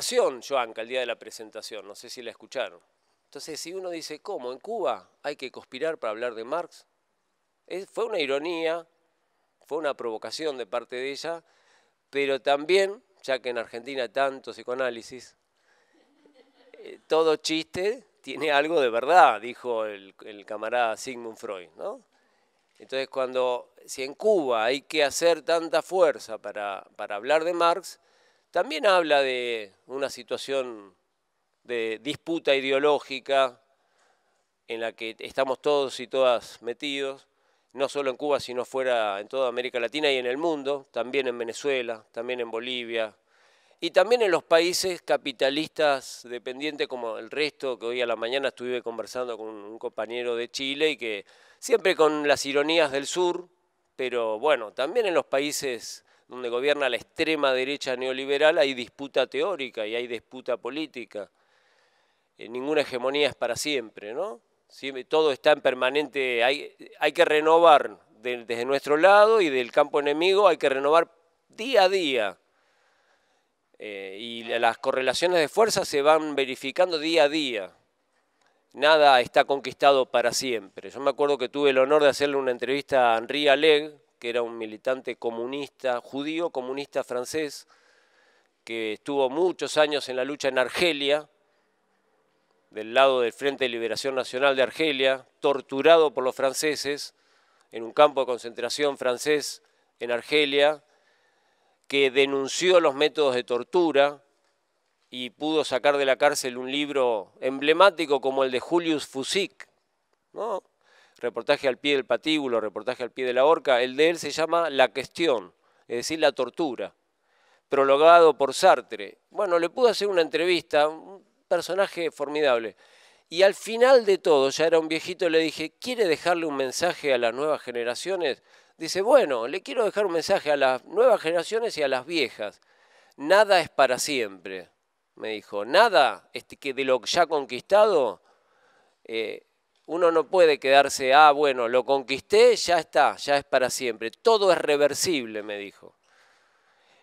yo Joanca, el día de la presentación, no sé si la escucharon. Entonces, si uno dice, ¿cómo? ¿En Cuba hay que conspirar para hablar de Marx? fue una ironía, fue una provocación de parte de ella, pero también, ya que en Argentina tanto psicoanálisis, eh, todo chiste tiene algo de verdad, dijo el, camarada Sigmund Freud, ¿no? Entonces, cuando, si en Cuba hay que hacer tanta fuerza para hablar de Marx, también habla de una situación de disputa ideológica en la que estamos todos y todas metidos, no solo en Cuba, sino fuera en toda América Latina y en el mundo, también en Venezuela, también en Bolivia, y también en los países capitalistas dependientes como el resto, que hoy a la mañana estuve conversando con un compañero de Chile y que siempre con las ironías del sur, pero bueno, también en los países donde gobierna la extrema derecha neoliberal, hay disputa teórica y hay disputa política. Eh, ninguna hegemonía es para siempre, ¿no? todo está en permanente, hay, que renovar desde nuestro lado y del campo enemigo, hay que renovar día a día. Eh, y las correlaciones de fuerza se van verificando día a día. Nada está conquistado para siempre. Yo me acuerdo que tuve el honor de hacerle una entrevista a Henri Aleg, que era un militante comunista, judío comunista francés, que estuvo muchos años en la lucha en Argelia, del lado del Frente de Liberación Nacional de Argelia, torturado por los franceses en un campo de concentración francés en Argelia, que denunció los métodos de tortura y pudo sacar de la cárcel un libro emblemático como el de Julius Fusik, ¿no? reportaje al pie del patíbulo, reportaje al pie de la horca, el de él se llama La cuestión, es decir, la tortura, prologado por Sartre. Bueno, le pude hacer una entrevista, un personaje formidable. Y al final de todo, ya era un viejito, le dije, ¿quiere dejarle un mensaje a las nuevas generaciones? Dice, bueno, le quiero dejar un mensaje a las nuevas generaciones y a las viejas. Nada es para siempre, me dijo. Nada este, que de lo ya conquistado eh, uno no puede quedarse, ah, bueno, lo conquisté, ya está, ya es para siempre. Todo es reversible, me dijo.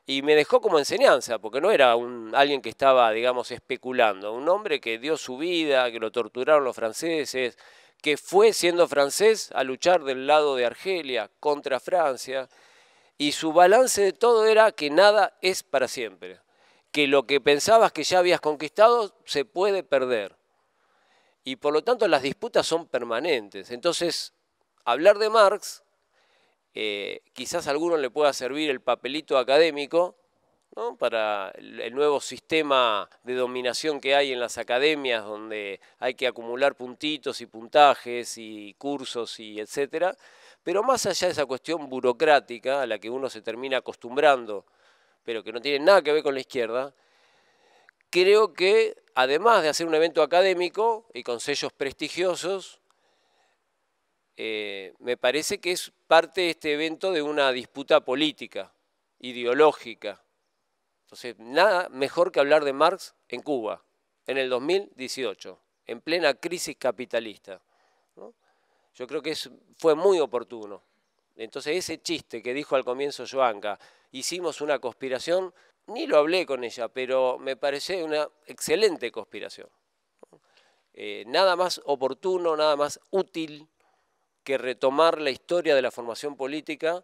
Y me dejó como enseñanza, porque no era un, alguien que estaba, digamos, especulando. Un hombre que dio su vida, que lo torturaron los franceses, que fue siendo francés a luchar del lado de Argelia contra Francia. Y su balance de todo era que nada es para siempre. Que lo que pensabas que ya habías conquistado se puede perder y por lo tanto las disputas son permanentes. Entonces, hablar de Marx, eh, quizás a alguno le pueda servir el papelito académico ¿no? para el nuevo sistema de dominación que hay en las academias, donde hay que acumular puntitos y puntajes y cursos y etcétera. Pero más allá de esa cuestión burocrática a la que uno se termina acostumbrando, pero que no tiene nada que ver con la izquierda, creo que además de hacer un evento académico y con sellos prestigiosos, eh, me parece que es parte de este evento de una disputa política, ideológica. Entonces, nada mejor que hablar de Marx en Cuba, en el 2018, en plena crisis capitalista. Yo creo que fue muy oportuno. Entonces, ese chiste que dijo al comienzo Joanca, hicimos una conspiración ni lo hablé con ella, pero me parece una excelente conspiración. Eh, nada más oportuno, nada más útil que retomar la historia de la formación política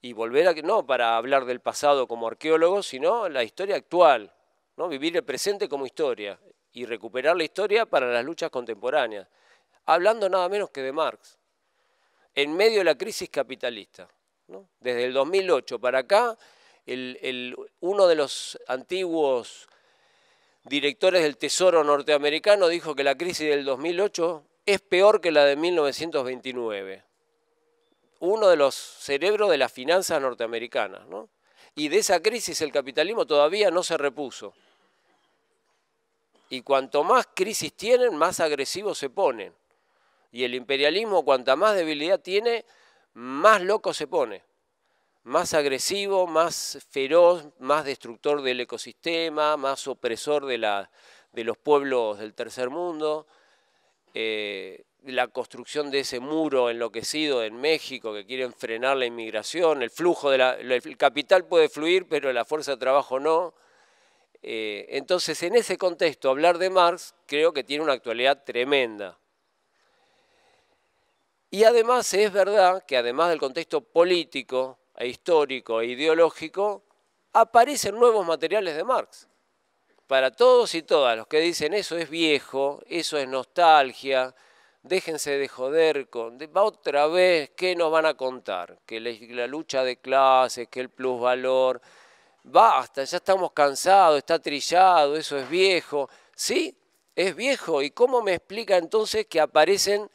y volver a no para hablar del pasado como arqueólogo, sino la historia actual, ¿no? vivir el presente como historia y recuperar la historia para las luchas contemporáneas, hablando nada menos que de Marx, en medio de la crisis capitalista. Desde el 2008 para acá, uno de los antiguos directores del Tesoro norteamericano dijo que la crisis del 2008 es peor que la de 1929. Uno de los cerebros de las finanzas norteamericanas. Y de esa crisis el capitalismo todavía no se repuso. Y cuanto más crisis tienen, más agresivos se ponen. Y el imperialismo, cuanta más debilidad tiene, más loco se pone más agresivo, más feroz, más destructor del ecosistema, más opresor de, los pueblos del tercer mundo. Eh, la construcción de ese muro enloquecido en México que quieren frenar la inmigración, el flujo de el capital puede fluir, pero la fuerza de trabajo no. Eh, entonces, en ese contexto, hablar de Marx creo que tiene una actualidad tremenda. Y además es verdad que además del contexto político, e histórico e ideológico, aparecen nuevos materiales de Marx. Para todos y todas los que dicen eso es viejo, eso es nostalgia, déjense de joder, con, otra vez, ¿qué nos van a contar? Que la lucha de clases, que el plusvalor, basta, ya estamos cansados, está trillado, eso es viejo. Sí, es viejo. ¿Y cómo me explica entonces que aparecen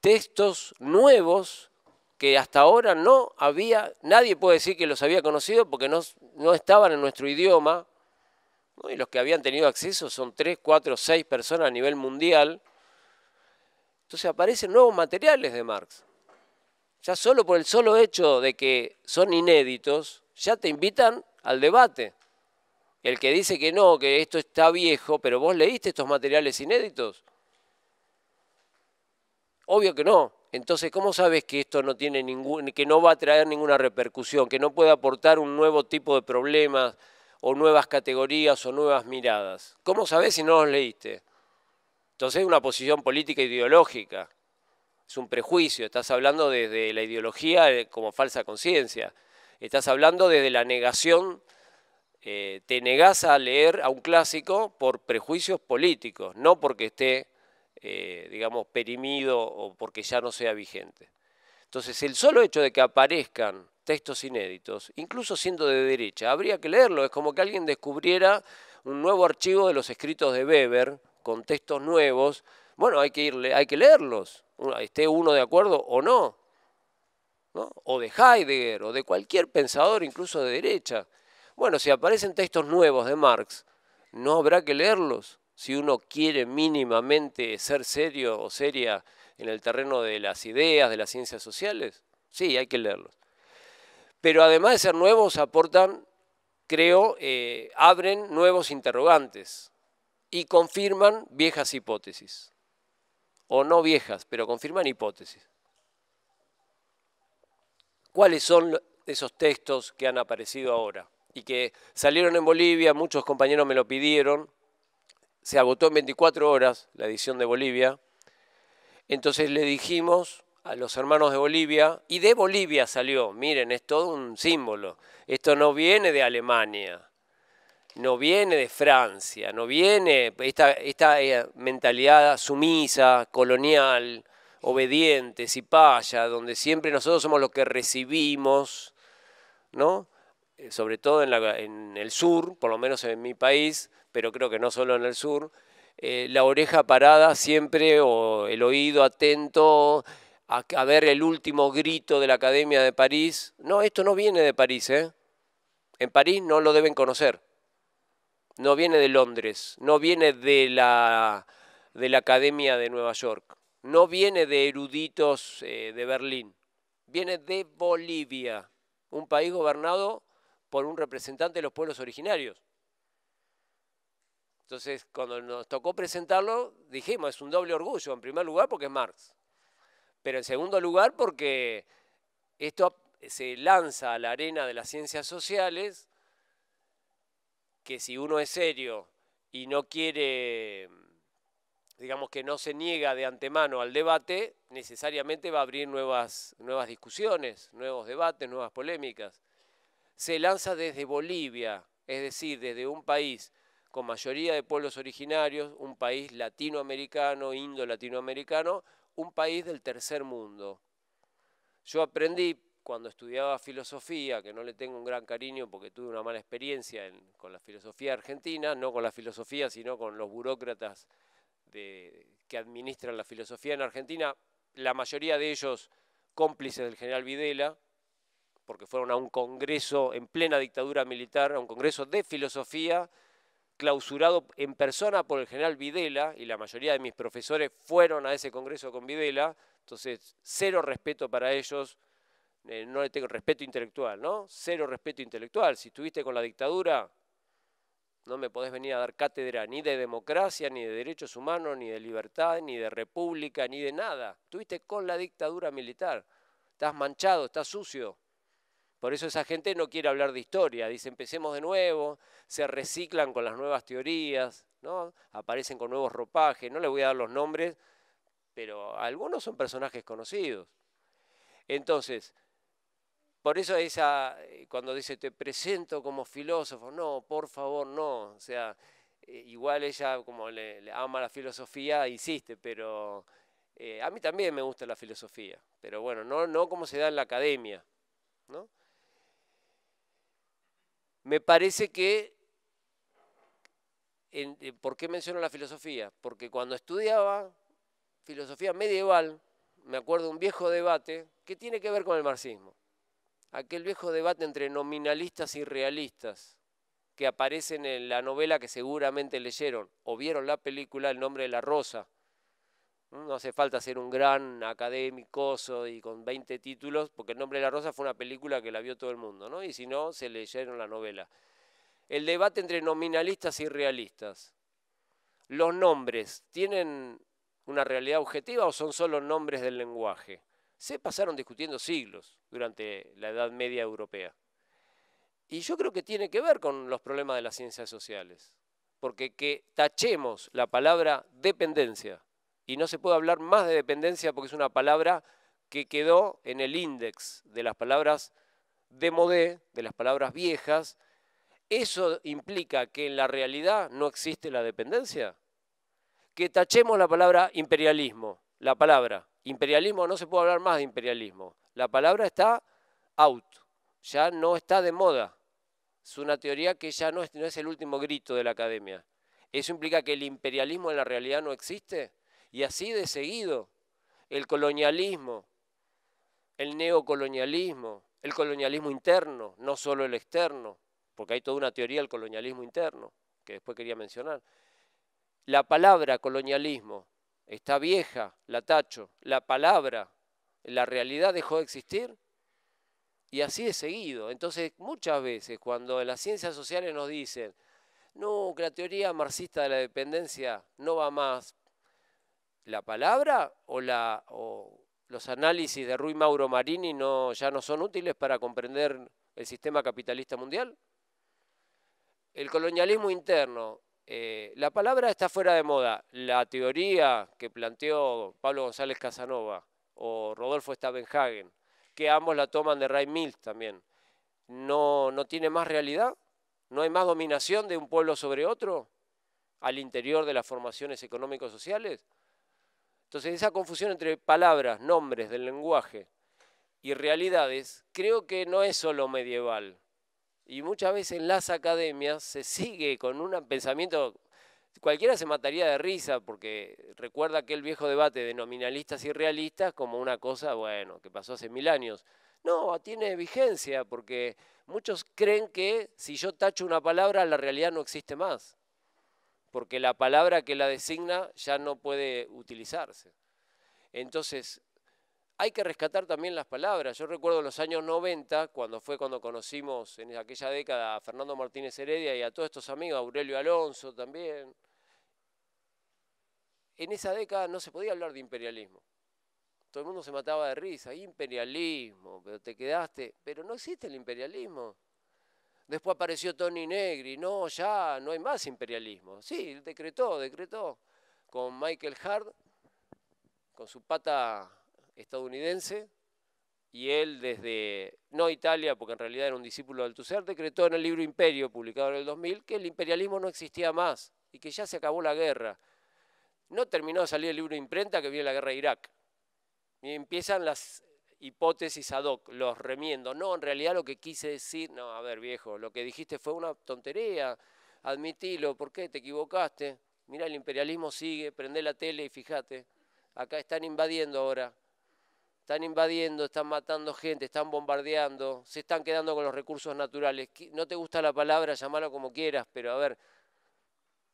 textos nuevos que hasta ahora no había, nadie puede decir que los había conocido porque no, no estaban en nuestro idioma, y los que habían tenido acceso son tres cuatro seis personas a nivel mundial. Entonces aparecen nuevos materiales de Marx. Ya solo por el solo hecho de que son inéditos, ya te invitan al debate. El que dice que no, que esto está viejo, pero vos leíste estos materiales inéditos. Obvio que no. Entonces, ¿cómo sabes que esto no tiene ningún, que no va a traer ninguna repercusión, que no puede aportar un nuevo tipo de problemas o nuevas categorías o nuevas miradas? ¿Cómo sabes si no los leíste? Entonces es una posición política e ideológica, es un prejuicio, estás hablando desde la ideología eh, como falsa conciencia, estás hablando desde la negación, eh, te negás a leer a un clásico por prejuicios políticos, no porque esté eh, digamos, perimido o porque ya no sea vigente. Entonces, el solo hecho de que aparezcan textos inéditos, incluso siendo de derecha, habría que leerlo, es como que alguien descubriera un nuevo archivo de los escritos de Weber, con textos nuevos, bueno, hay que, irle hay que leerlos, esté uno de acuerdo o no, ¿no? o de Heidegger, o de cualquier pensador, incluso de derecha. Bueno, si aparecen textos nuevos de Marx, no habrá que leerlos, si uno quiere mínimamente ser serio o seria en el terreno de las ideas, de las ciencias sociales, sí, hay que leerlos. Pero además de ser nuevos, aportan, creo, eh, abren nuevos interrogantes y confirman viejas hipótesis. O no viejas, pero confirman hipótesis. ¿Cuáles son esos textos que han aparecido ahora? Y que salieron en Bolivia, muchos compañeros me lo pidieron, se agotó en 24 horas la edición de Bolivia. Entonces le dijimos a los hermanos de Bolivia, y de Bolivia salió, miren, es todo un símbolo. Esto no viene de Alemania, no viene de Francia, no viene esta, eh, mentalidad sumisa, colonial, obediente, sipaya, donde siempre nosotros somos los que recibimos, ¿no? Eh, sobre todo en el sur, por lo menos en mi país, pero creo que no solo en el sur, eh, la oreja parada siempre o el oído atento a, ver el último grito de la Academia de París. No, esto no viene de París, ¿eh? En París no lo deben conocer. No viene de Londres, no viene de la, de la Academia de Nueva York, no viene de eruditos eh, de Berlín, viene de Bolivia, un país gobernado por un representante de los pueblos originarios. Entonces, cuando nos tocó presentarlo, dijimos, es un doble orgullo, en primer lugar porque es Marx, pero en segundo lugar porque esto se lanza a la arena de las ciencias sociales, que si uno es serio y no quiere, digamos que no se niega de antemano al debate, necesariamente va a abrir nuevas, discusiones, nuevos debates, nuevas polémicas. Se lanza desde Bolivia, es decir, desde un país con mayoría de pueblos originarios, un país latinoamericano, indo-latinoamericano, un país del tercer mundo. Yo aprendí cuando estudiaba filosofía, que no le tengo un gran cariño porque tuve una mala experiencia con la filosofía argentina, no con la filosofía, sino con los burócratas que administran la filosofía en Argentina, la mayoría de ellos cómplices del general Videla, porque fueron a un congreso en plena dictadura militar, a un congreso de filosofía, clausurado en persona por el general Videla, y la mayoría de mis profesores fueron a ese congreso con Videla, entonces cero respeto para ellos, eh, no le tengo respeto intelectual, ¿no? Cero respeto intelectual. Si estuviste con la dictadura, no me podés venir a dar cátedra ni de democracia, ni de derechos humanos, ni de libertad, ni de república, ni de nada. Estuviste con la dictadura militar. Estás manchado, estás sucio. Por eso esa gente no quiere hablar de historia, dice empecemos de nuevo, se reciclan con las nuevas teorías, ¿no? aparecen con nuevos ropajes, no les voy a dar los nombres, pero algunos son personajes conocidos. Entonces, por eso esa, cuando dice te presento como filósofo, no, por favor, no, o sea, eh, igual ella como le, ama la filosofía, insiste, pero eh, a mí también me gusta la filosofía, pero bueno, no, no como se da en la academia, ¿no? Me parece que, eh, ¿por qué menciono la filosofía? Porque cuando estudiaba filosofía medieval, me acuerdo un viejo debate que tiene que ver con el marxismo. Aquel viejo debate entre nominalistas y realistas que aparecen en la novela que seguramente leyeron o vieron la película El nombre de la rosa no hace falta ser un gran académico y con 20 títulos, porque El nombre de la rosa fue una película que la vio todo el mundo, ¿no? Y si no, se leyeron la novela. El debate entre nominalistas y realistas. ¿Los nombres tienen una realidad objetiva o son solo nombres del lenguaje? Se pasaron discutiendo siglos durante la Edad Media Europea. Y yo creo que tiene que ver con los problemas de las ciencias sociales. Porque que tachemos la palabra dependencia y no se puede hablar más de dependencia porque es una palabra que quedó en el índice de las palabras de modé, de las palabras viejas. ¿Eso implica que en la realidad no existe la dependencia? Que tachemos la palabra imperialismo, la palabra. Imperialismo, no se puede hablar más de imperialismo. La palabra está out, ya no está de moda. Es una teoría que ya no es, no es el último grito de la academia. ¿Eso implica que el imperialismo en la realidad no existe? Y así de seguido, el colonialismo, el neocolonialismo, el colonialismo interno, no solo el externo, porque hay toda una teoría del colonialismo interno, que después quería mencionar. La palabra colonialismo está vieja, la tacho, la palabra, la realidad dejó de existir y así de seguido. Entonces, muchas veces cuando las ciencias sociales nos dicen, no, que la teoría marxista de la dependencia no va más, la palabra o, los análisis de Rui Mauro Marini ya no son útiles para comprender el sistema capitalista mundial? El colonialismo interno, eh, la palabra está fuera de moda. La teoría que planteó Pablo González Casanova o Rodolfo Stabenhagen, que ambos la toman de Ray Mills también, no, tiene más realidad? ¿No hay más dominación de un pueblo sobre otro al interior de las formaciones económico sociales? Entonces, esa confusión entre palabras, nombres del lenguaje y realidades, creo que no es solo medieval. Y muchas veces en las academias se sigue con un pensamiento, cualquiera se mataría de risa porque recuerda aquel viejo debate de nominalistas y realistas como una cosa, bueno, que pasó hace mil años. No, tiene vigencia porque muchos creen que si yo tacho una palabra, la realidad no existe más porque la palabra que la designa ya no puede utilizarse. Entonces, hay que rescatar también las palabras. Yo recuerdo los años 90, cuando fue cuando conocimos en aquella década a Fernando Martínez Heredia y a todos estos amigos, Aurelio Alonso también. En esa década no se podía hablar de imperialismo. Todo el mundo se mataba de risa, imperialismo, pero te quedaste. Pero no existe el imperialismo. Después apareció Tony Negri, no, ya no hay más imperialismo. Sí, decretó, decretó con Michael Hart, con su pata estadounidense, y él desde, no Italia, porque en realidad era un discípulo de Althusser, decretó en el libro Imperio, publicado en el 2000, que el imperialismo no existía más y que ya se acabó la guerra. No terminó de salir el libro de imprenta que viene la guerra de Irak. Y empiezan las hipótesis ad hoc, los remiendo. No, en realidad lo que quise decir, no, a ver viejo, lo que dijiste fue una tontería, admitilo, ¿por qué te equivocaste? Mira, el imperialismo sigue, prende la tele y fíjate, acá están invadiendo ahora, están invadiendo, están matando gente, están bombardeando, se están quedando con los recursos naturales. No te gusta la palabra, llamalo como quieras, pero a ver,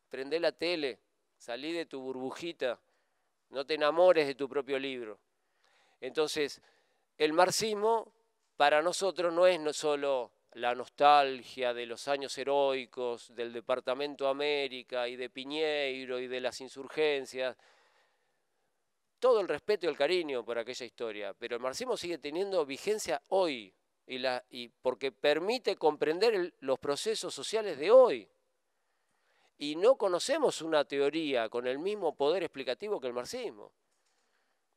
prende la tele, salí de tu burbujita, no te enamores de tu propio libro. Entonces, el marxismo para nosotros no es no solo la nostalgia de los años heroicos del Departamento América y de Piñeiro y de las insurgencias, todo el respeto y el cariño por aquella historia, pero el marxismo sigue teniendo vigencia hoy y, y porque permite comprender los procesos sociales de hoy. Y no conocemos una teoría con el mismo poder explicativo que el marxismo.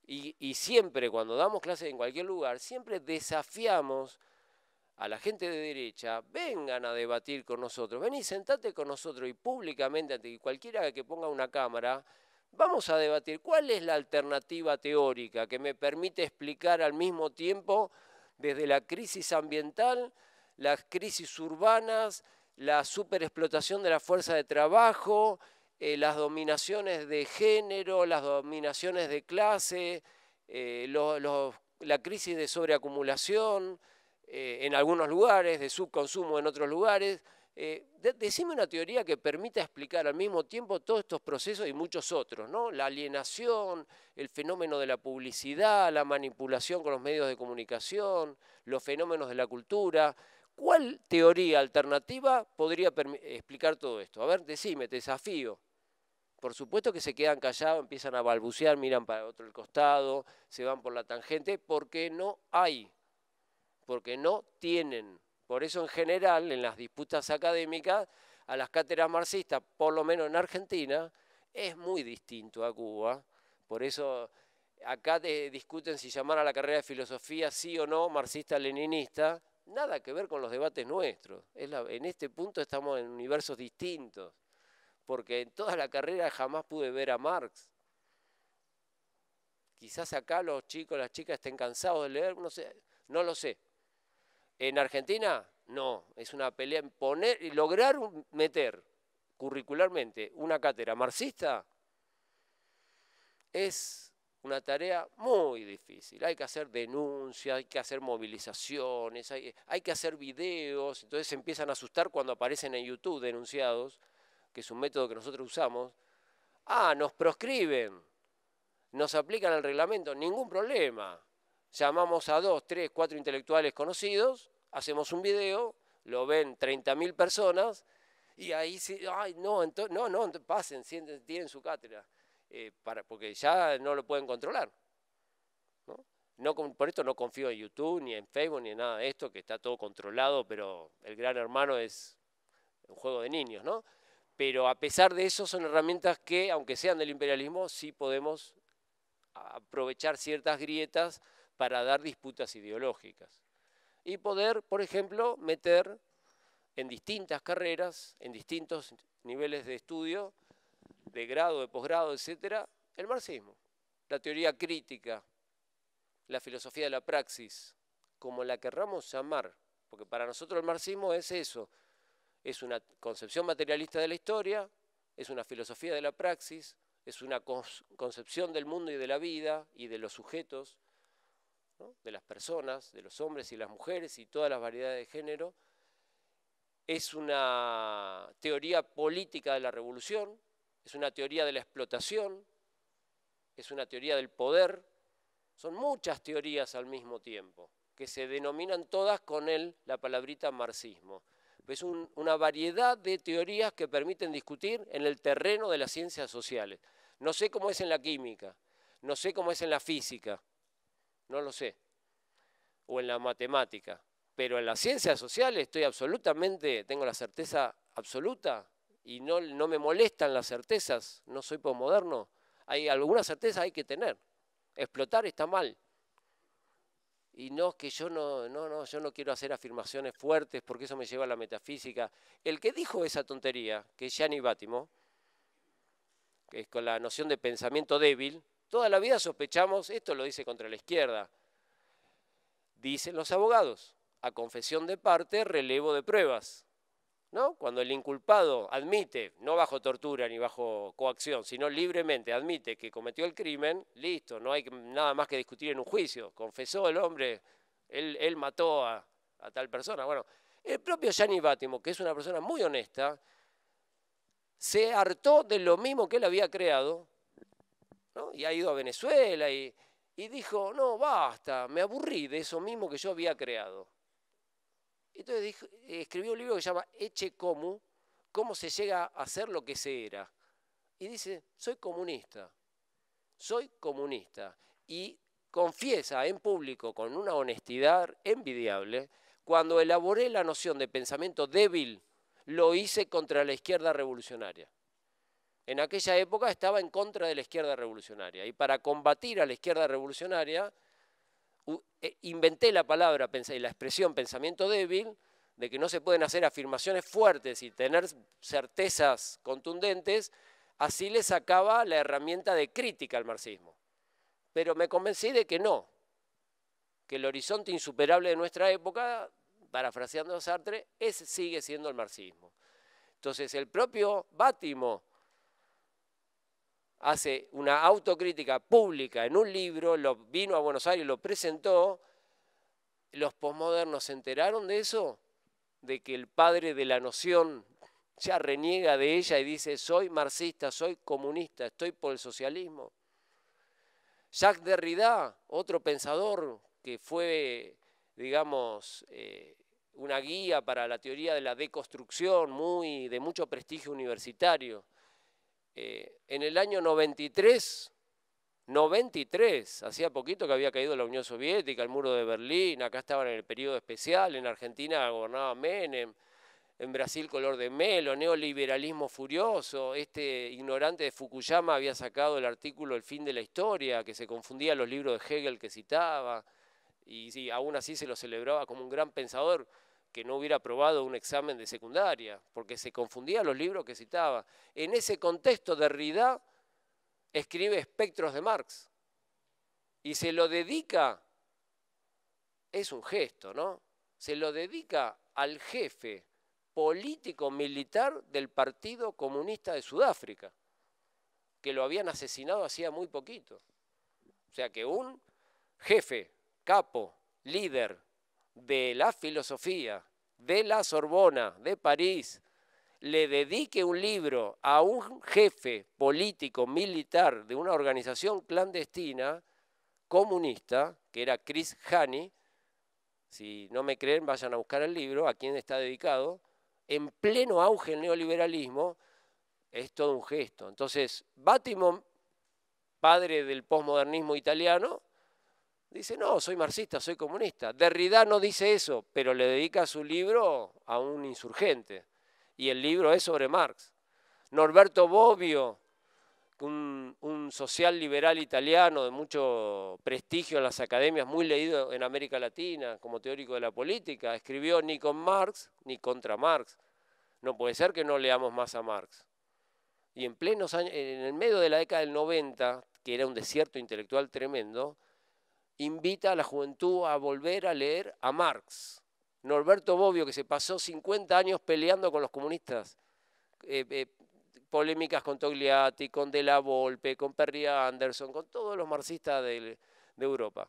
Y, siempre cuando damos clases en cualquier lugar, siempre desafiamos a la gente de derecha, vengan a debatir con nosotros, vení, sentate con nosotros y públicamente, ante cualquiera que ponga una cámara, vamos a debatir cuál es la alternativa teórica que me permite explicar al mismo tiempo desde la crisis ambiental, las crisis urbanas, la superexplotación de la fuerza de trabajo, eh, las dominaciones de género, las dominaciones de clase, eh, la crisis de sobreacumulación eh, en algunos lugares, de subconsumo en otros lugares. decime una teoría que permita explicar al mismo tiempo todos estos procesos y muchos otros, ¿no? La alienación, el fenómeno de la publicidad, la manipulación con los medios de comunicación, los fenómenos de la cultura, ¿Cuál teoría alternativa podría explicar todo esto? A ver, decime, te desafío por supuesto que se quedan callados, empiezan a balbucear, miran para otro el costado, se van por la tangente, porque no hay, porque no tienen. Por eso en general, en las disputas académicas, a las cátedras marxistas, por lo menos en Argentina, es muy distinto a Cuba. Por eso acá discuten si llamar a la carrera de filosofía sí o no marxista-leninista. Nada que ver con los debates nuestros. en este punto estamos en universos distintos porque en toda la carrera jamás pude ver a Marx. Quizás acá los chicos, las chicas estén cansados de leer, no sé, no lo sé. En Argentina, no, es una pelea poner y lograr meter curricularmente una cátedra marxista es una tarea muy difícil. Hay que hacer denuncias, hay que hacer movilizaciones, hay, hay que hacer videos, entonces se empiezan a asustar cuando aparecen en YouTube denunciados que es un método que nosotros usamos, ah, nos proscriben, nos aplican el reglamento, ningún problema. Llamamos a dos, tres, cuatro intelectuales conocidos, hacemos un video, lo ven 30.000 personas y ahí sí, ay, no, no, no, pasen, sienten, tienen su cátedra, eh, para, porque ya no lo pueden controlar. ¿no? por esto no confío en YouTube, ni en Facebook, ni en nada de esto, que está todo controlado, pero el gran hermano es un juego de niños, ¿no? Pero a pesar de eso son herramientas que, aunque sean del imperialismo, sí podemos aprovechar ciertas grietas para dar disputas ideológicas. Y poder, por ejemplo, meter en distintas carreras, en distintos niveles de estudio, de grado, de posgrado, etc., el marxismo, la teoría crítica, la filosofía de la praxis, como la querramos llamar, porque para nosotros el marxismo es eso, es una concepción materialista de la historia, es una filosofía de la praxis, es una concepción del mundo y de la vida y de los sujetos, de las personas, de los hombres y las mujeres y todas las variedades de género. Es una teoría política de la revolución, es una teoría de la explotación, es una teoría del poder. Son muchas teorías al mismo tiempo, que se denominan todas con él la palabrita marxismo es una variedad de teorías que permiten discutir en el terreno de las ciencias sociales. No sé cómo es en la química, no sé cómo es en la física, no lo sé, o en la matemática, pero en las ciencias sociales estoy absolutamente, tengo la certeza absoluta y no, me molestan las certezas, no soy posmoderno, hay alguna certeza hay que tener, explotar está mal y no que yo no, no, no, yo no quiero hacer afirmaciones fuertes porque eso me lleva a la metafísica. El que dijo esa tontería, que es Gianni Bátimo, que es con la noción de pensamiento débil, toda la vida sospechamos, esto lo dice contra la izquierda, dicen los abogados, a confesión de parte, relevo de pruebas. Cuando el inculpado admite, no bajo tortura ni bajo coacción, sino libremente admite que cometió el crimen, listo, no hay nada más que discutir en un juicio. Confesó el hombre, él, mató a, tal persona. Bueno, el propio Gianni Bátimo, que es una persona muy honesta, se hartó de lo mismo que él había creado, y ha ido a Venezuela y, y dijo, no, basta, me aburrí de eso mismo que yo había creado. Entonces escribió un libro que se llama Eche Como, cómo se llega a ser lo que se era. Y dice, soy comunista, soy comunista. Y confiesa en público con una honestidad envidiable, cuando elaboré la noción de pensamiento débil, lo hice contra la izquierda revolucionaria. En aquella época estaba en contra de la izquierda revolucionaria y para combatir a la izquierda revolucionaria eh, inventé la palabra y la expresión pensamiento débil, de que no se pueden hacer afirmaciones fuertes y tener certezas contundentes, así le sacaba la herramienta de crítica al marxismo. Pero me convencí de que no, que el horizonte insuperable de nuestra época, parafraseando a Sartre, es, sigue siendo el marxismo. Entonces el propio Bátimo hace una autocrítica pública en un libro, lo, vino a Buenos Aires, lo presentó, los posmodernos se enteraron de eso, de que el padre de la noción ya reniega de ella y dice, soy marxista, soy comunista, estoy por el socialismo. Jacques Derrida, otro pensador que fue, digamos, eh, una guía para la teoría de la deconstrucción, muy, de mucho prestigio universitario, eh, en el año 93, 93, hacía poquito que había caído la Unión Soviética, el muro de Berlín, acá estaban en el periodo especial, en Argentina gobernaba Menem, en Brasil color de melo, neoliberalismo furioso, este ignorante de Fukuyama había sacado el artículo El fin de la historia, que se confundía los libros de Hegel que citaba, y, y aún así se lo celebraba como un gran pensador que no hubiera aprobado un examen de secundaria, porque se confundía los libros que citaba. En ese contexto, Derrida escribe Espectros de Marx y se lo dedica, es un gesto, ¿no? Se lo dedica al jefe político militar del Partido Comunista de Sudáfrica, que lo habían asesinado hacía muy poquito. O sea que un jefe, capo, líder de la filosofía, de la Sorbona, de París, le dedique un libro a un jefe político militar de una organización clandestina comunista, que era Chris Hani, si no me creen vayan a buscar el libro, a quién está dedicado, en pleno auge del neoliberalismo, es todo un gesto. Entonces, Batimon, padre del posmodernismo italiano, Dice, no, soy marxista, soy comunista. Derrida no dice eso, pero le dedica su libro a un insurgente. Y el libro es sobre Marx. Norberto Bobbio, un, social liberal italiano de mucho prestigio en las academias, muy leído en América Latina como teórico de la política, escribió ni con Marx ni contra Marx. No puede ser que no leamos más a Marx. Y en plenos años, en el medio de la década del 90, que era un desierto intelectual tremendo, invita a la juventud a volver a leer a Marx. Norberto Bobbio, que se pasó 50 años peleando con los comunistas, eh, eh, polémicas con Togliatti, con De La Volpe, con Perry Anderson, con todos los marxistas de, Europa.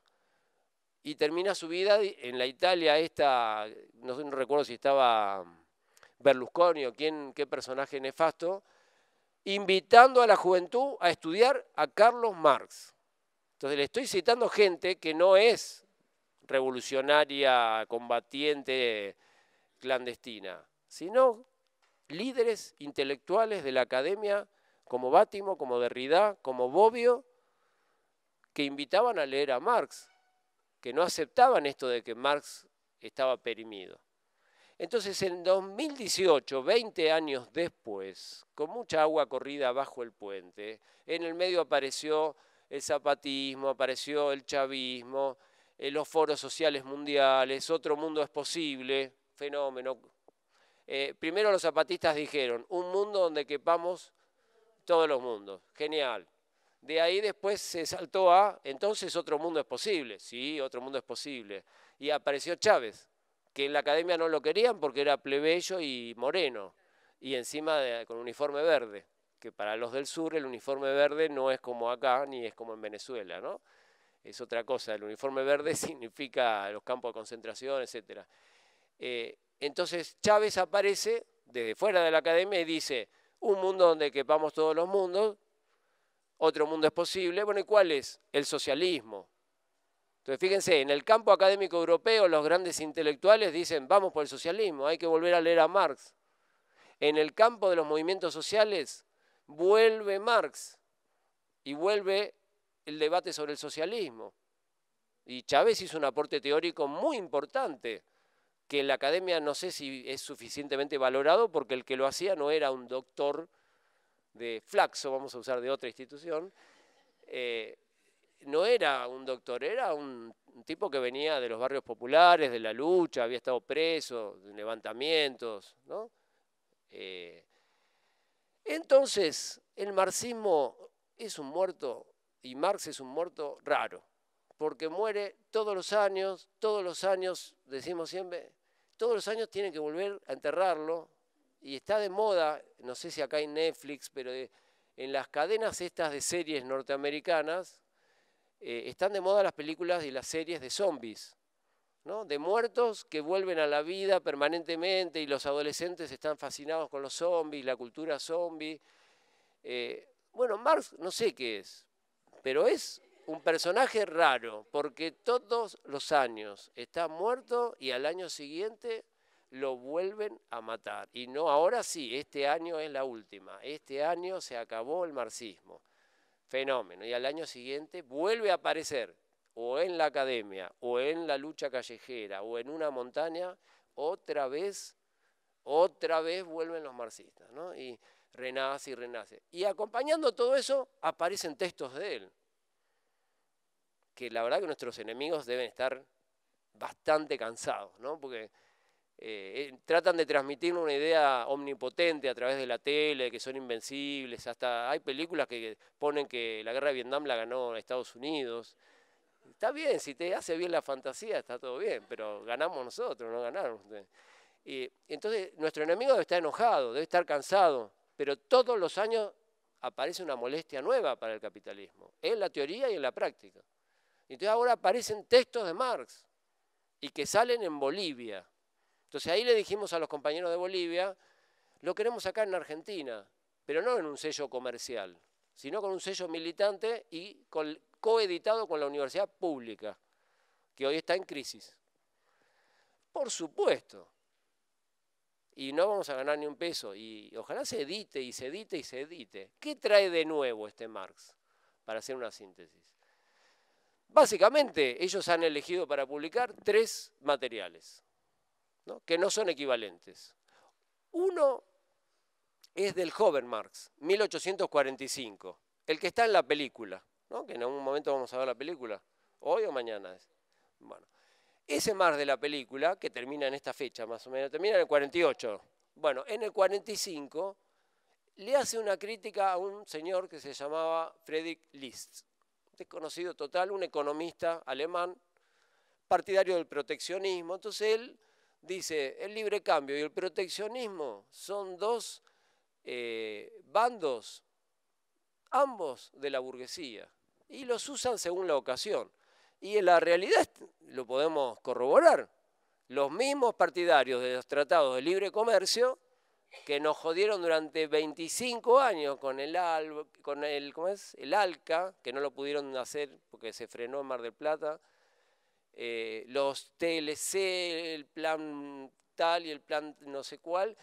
Y termina su vida en la Italia esta, no, recuerdo si estaba Berlusconi o quién, qué personaje nefasto, invitando a la juventud a estudiar a Carlos Marx. Entonces le estoy citando gente que no es revolucionaria, combatiente, clandestina, sino líderes intelectuales de la academia como Bátimo, como Derrida, como Bobbio, que invitaban a leer a Marx, que no aceptaban esto de que Marx estaba perimido. Entonces, en 2018, 20 años después, con mucha agua corrida bajo el puente, en el medio apareció el zapatismo, apareció el chavismo, eh, los foros sociales mundiales, otro mundo es posible, fenómeno. Eh, primero los zapatistas dijeron, un mundo donde quepamos todos los mundos, genial. De ahí después se saltó a, entonces otro mundo es posible, sí, otro mundo es posible. Y apareció Chávez, que en la academia no lo querían porque era plebeyo y moreno, y encima con uniforme verde que para los del sur el uniforme verde no es como acá ni es como en Venezuela, ¿no? Es otra cosa, el uniforme verde significa los campos de concentración, etc. Eh, entonces Chávez aparece desde fuera de la academia y dice, un mundo donde quepamos todos los mundos, otro mundo es posible, bueno, ¿y cuál es? El socialismo. Entonces, fíjense, en el campo académico europeo los grandes intelectuales dicen, vamos por el socialismo, hay que volver a leer a Marx. En el campo de los movimientos sociales, vuelve Marx y vuelve el debate sobre el socialismo. Y Chávez hizo un aporte teórico muy importante, que en la academia no sé si es suficientemente valorado, porque el que lo hacía no era un doctor de Flaxo, vamos a usar de otra institución, eh, no era un doctor, era un, tipo que venía de los barrios populares, de la lucha, había estado preso, de levantamientos, ¿no? Eh, entonces, el marxismo es un muerto, y Marx es un muerto raro, porque muere todos los años, todos los años, decimos siempre, todos los años tienen que volver a enterrarlo, y está de moda, no sé si acá hay Netflix, pero en las cadenas estas de series norteamericanas, eh, están de moda las películas y las series de zombies de muertos que vuelven a la vida permanentemente y los adolescentes están fascinados con los zombies, la cultura zombie. Eh, bueno, Marx no sé qué es, pero es un personaje raro porque todos los años está muerto y al año siguiente lo vuelven a matar. Y no, ahora sí, este año es la última, este año se acabó el marxismo. Fenómeno. Y al año siguiente vuelve a aparecer o en la academia, o en la lucha callejera, o en una montaña, otra vez, otra vez vuelven los marxistas, ¿no? Y renace y renace. Y acompañando todo eso, aparecen textos de él, que la verdad que nuestros enemigos deben estar bastante cansados, ¿no? Porque eh, eh, tratan de transmitir una idea omnipotente a través de la tele, que son invencibles, hasta hay películas que ponen que la guerra de Vietnam la ganó Estados Unidos. Está bien, si te hace bien la fantasía, está todo bien, pero ganamos nosotros, no ganaron ustedes. Y entonces nuestro enemigo debe estar enojado, debe estar cansado, pero todos los años aparece una molestia nueva para el capitalismo, en la teoría y en la práctica. Entonces ahora aparecen textos de Marx y que salen en Bolivia. Entonces ahí le dijimos a los compañeros de Bolivia, lo queremos acá en Argentina, pero no en un sello comercial sino con un sello militante y coeditado con la universidad pública, que hoy está en crisis. Por supuesto. Y no vamos a ganar ni un peso. Y ojalá se edite y se edite y se edite. ¿Qué trae de nuevo este Marx? Para hacer una síntesis. Básicamente, ellos han elegido para publicar tres materiales, que no son equivalentes. Uno es del joven Marx, 1845, el que está en la película, ¿no? que en algún momento vamos a ver la película, hoy o mañana. Bueno, ese Marx de la película, que termina en esta fecha más o menos, termina en el 48. Bueno, en el 45 le hace una crítica a un señor que se llamaba Friedrich List, desconocido total, un economista alemán, partidario del proteccionismo. Entonces él dice, el libre cambio y el proteccionismo son dos bandos, eh, ambos de la burguesía, y los usan según la ocasión. Y en la realidad lo podemos corroborar. Los mismos partidarios de los tratados de libre comercio que nos jodieron durante 25 años con el, con el, es? el ALCA, que no lo pudieron hacer porque se frenó en Mar del Plata, eh, los TLC, el plan tal y el plan no sé cuál,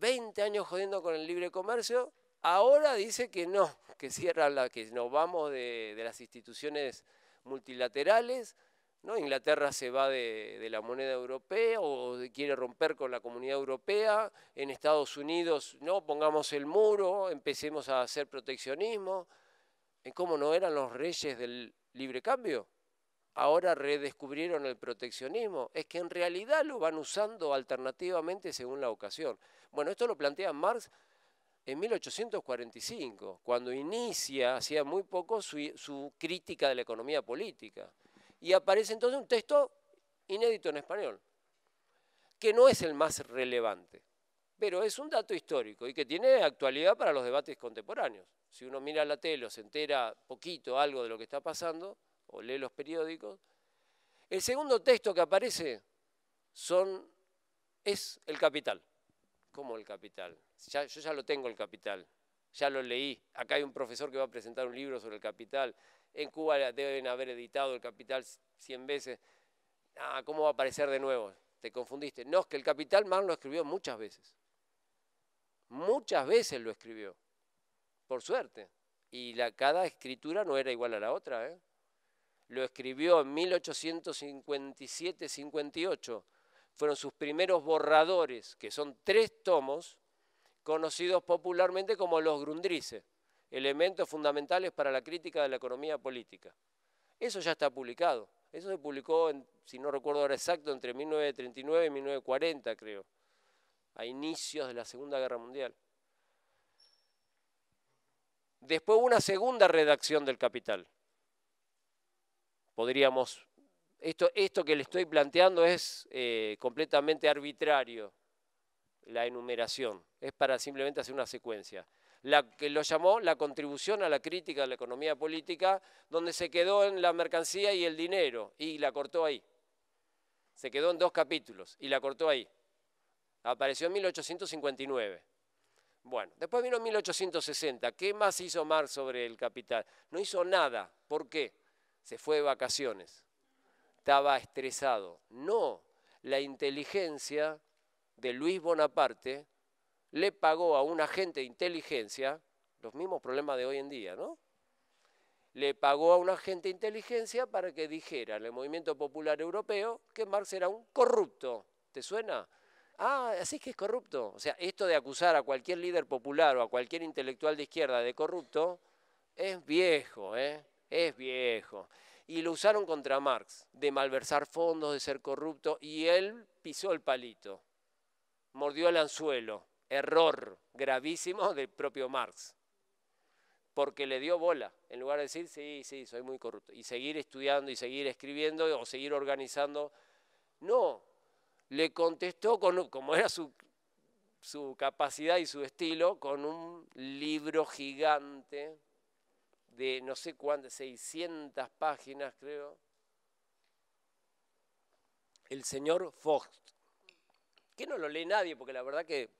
20 años jodiendo con el libre comercio, ahora dice que no, que cierra la, que nos vamos de, las instituciones multilaterales, ¿no? Inglaterra se va de, de, la moneda europea o quiere romper con la comunidad europea, en Estados Unidos no, pongamos el muro, empecemos a hacer proteccionismo. Eh, ¿Cómo no eran los reyes del libre cambio? ahora redescubrieron el proteccionismo, es que en realidad lo van usando alternativamente según la ocasión. Bueno, esto lo plantea Marx en 1845, cuando inicia, hacía muy poco, su, crítica de la economía política. Y aparece entonces un texto inédito en español, que no es el más relevante, pero es un dato histórico y que tiene actualidad para los debates contemporáneos. Si uno mira la tele o se entera poquito algo de lo que está pasando, o lee los periódicos, el segundo texto que aparece es el capital. ¿Cómo el capital? Ya, yo ya lo tengo el capital, ya lo leí. Acá hay un profesor que va a presentar un libro sobre el capital. En Cuba deben haber editado el capital 100 veces. Ah, ¿cómo va a aparecer de nuevo? Te confundiste. No, es que el capital Marx lo escribió muchas veces. Muchas veces lo escribió. Por suerte. Y cada escritura no era igual a la otra. ¿eh? lo escribió en 1857-58. Fueron sus primeros borradores, que son tres tomos, conocidos popularmente como los Grundrisse, elementos fundamentales para la crítica de la economía política. Eso ya está publicado. Eso se publicó, en, si no recuerdo ahora exacto, entre 1939 y 1940, creo, a inicios de la Segunda Guerra Mundial. Después hubo una segunda redacción del Capital, podríamos... Esto, esto que le estoy planteando es eh, completamente arbitrario, la enumeración, es para simplemente hacer una secuencia. La que lo llamó la contribución a la crítica de la economía política, donde se quedó en la mercancía y el dinero, y la cortó ahí. Se quedó en dos capítulos y la cortó ahí. Apareció en 1859. Bueno, después vino 1860. ¿Qué más hizo Marx sobre el capital? No hizo nada. ¿Por qué? se fue de vacaciones, estaba estresado. No, la inteligencia de Luis Bonaparte le pagó a un agente de inteligencia, los mismos problemas de hoy en día, ¿no? Le pagó a un agente de inteligencia para que dijera en el movimiento popular europeo que Marx era un corrupto. ¿Te suena? Ah, así que es corrupto. O sea, esto de acusar a cualquier líder popular o a cualquier intelectual de izquierda de corrupto es viejo, ¿eh? es viejo. Y lo usaron contra Marx, de malversar fondos, de ser corrupto, y él pisó el palito, mordió el anzuelo, error gravísimo del propio Marx, porque le dio bola, en lugar de decir, sí, sí, soy muy corrupto, y seguir estudiando y seguir escribiendo o seguir organizando. No, le contestó, como era su capacidad y su estilo con un libro gigante de no sé cuántas, 600 páginas creo, el señor Fox, que no lo lee nadie porque la verdad que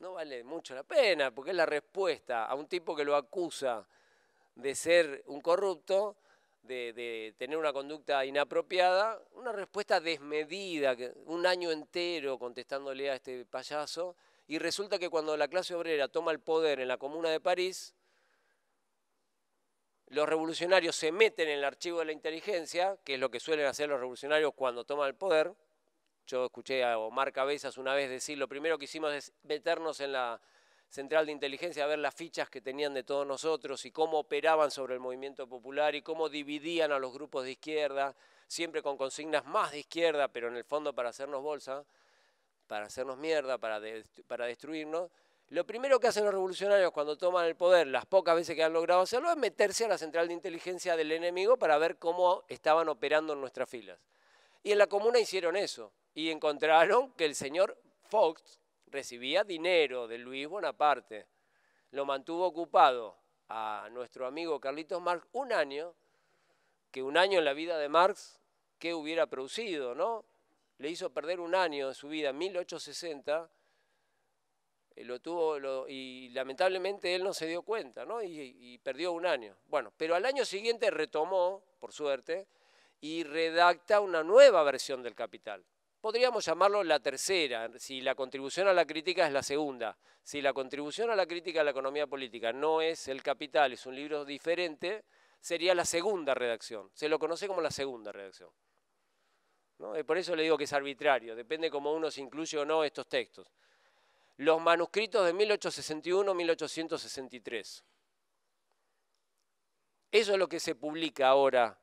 no vale mucho la pena, porque es la respuesta a un tipo que lo acusa de ser un corrupto, de, de, tener una conducta inapropiada, una respuesta desmedida, un año entero contestándole a este payaso, y resulta que cuando la clase obrera toma el poder en la Comuna de París, los revolucionarios se meten en el archivo de la inteligencia, que es lo que suelen hacer los revolucionarios cuando toman el poder. Yo escuché a Omar Cabezas una vez decir, lo primero que hicimos es meternos en la central de inteligencia a ver las fichas que tenían de todos nosotros y cómo operaban sobre el movimiento popular y cómo dividían a los grupos de izquierda, siempre con consignas más de izquierda, pero en el fondo para hacernos bolsa, para hacernos mierda, para, para destruirnos. Lo primero que hacen los revolucionarios cuando toman el poder, las pocas veces que han logrado hacerlo, es meterse a la central de inteligencia del enemigo para ver cómo estaban operando en nuestras filas. Y en la comuna hicieron eso y encontraron que el señor Fox recibía dinero de Luis Bonaparte. Lo mantuvo ocupado a nuestro amigo Carlitos Marx un año, que un año en la vida de Marx, ¿qué hubiera producido, no? Le hizo perder un año de su vida 1860 eh, lo tuvo y lamentablemente él no se dio cuenta, Y, perdió un año. Bueno, pero al año siguiente retomó, por suerte, y redacta una nueva versión del Capital. Podríamos llamarlo la tercera, si la contribución a la crítica es la segunda. Si la contribución a la crítica a la economía política no es el Capital, es un libro diferente, sería la segunda redacción. Se lo conoce como la segunda redacción. Y eh, por eso le digo que es arbitrario, depende cómo uno se incluye o no estos textos los manuscritos de 1861-1863. Eso es lo que se publica ahora,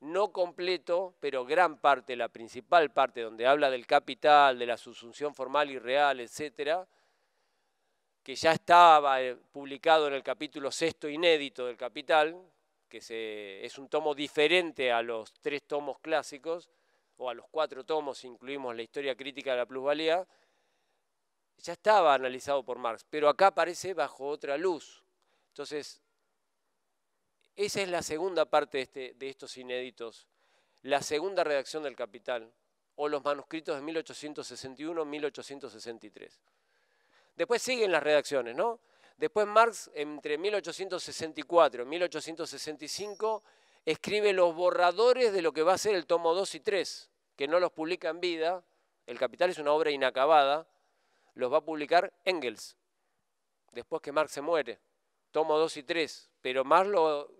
no completo, pero gran parte, la principal parte donde habla del capital, de la subsunción formal y real, etcétera, que ya estaba eh, publicado en el capítulo sexto inédito del Capital, que es un tomo diferente a los tres tomos clásicos, o a los cuatro tomos, incluimos la historia crítica de la plusvalía, ya estaba analizado por Marx, pero acá aparece bajo otra luz. Entonces, esa es la segunda parte de, este, estos inéditos, la segunda redacción del Capital, o los manuscritos de 1861-1863. Después siguen las redacciones, ¿no? Después Marx, entre 1864 y 1865, escribe los borradores de lo que va a ser el tomo 2 y 3, que no los publica en vida. El Capital es una obra inacabada, los va a publicar Engels, después que Marx se muere, tomo 2 y 3, pero Marx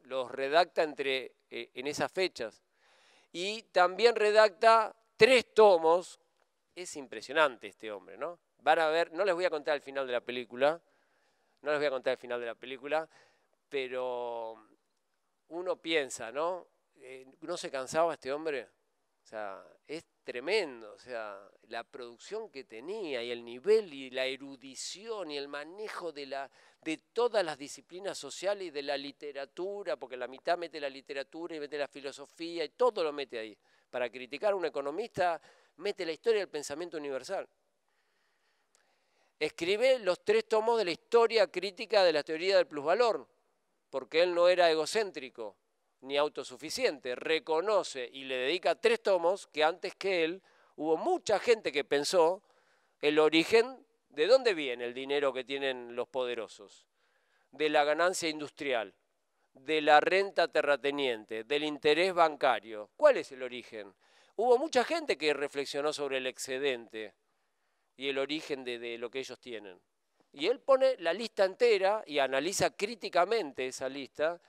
los redacta entre, eh, en esas fechas. Y también redacta tres tomos, es impresionante este hombre, ¿no? Van a ver, no les voy a contar el final de la película, no les voy a contar el final de la película, pero uno piensa, ¿no? Eh, ¿No se cansaba este hombre? O sea, es tremendo, o sea, la producción que tenía y el nivel y la erudición y el manejo de, todas las disciplinas sociales y de la literatura, porque la mitad mete la literatura y mete la filosofía y todo lo mete ahí. Para criticar a un economista, mete la historia del pensamiento universal. Escribe los tres tomos de la historia crítica de la teoría del plusvalor, porque él no era egocéntrico, ni autosuficiente, reconoce y le dedica tres tomos que antes que él hubo mucha gente que pensó el origen de dónde viene el dinero que tienen los poderosos, de la ganancia industrial, de la renta terrateniente, del interés bancario. ¿Cuál es el origen? Hubo mucha gente que reflexionó sobre el excedente y el origen de, lo que ellos tienen. Y él pone la lista entera y analiza críticamente esa lista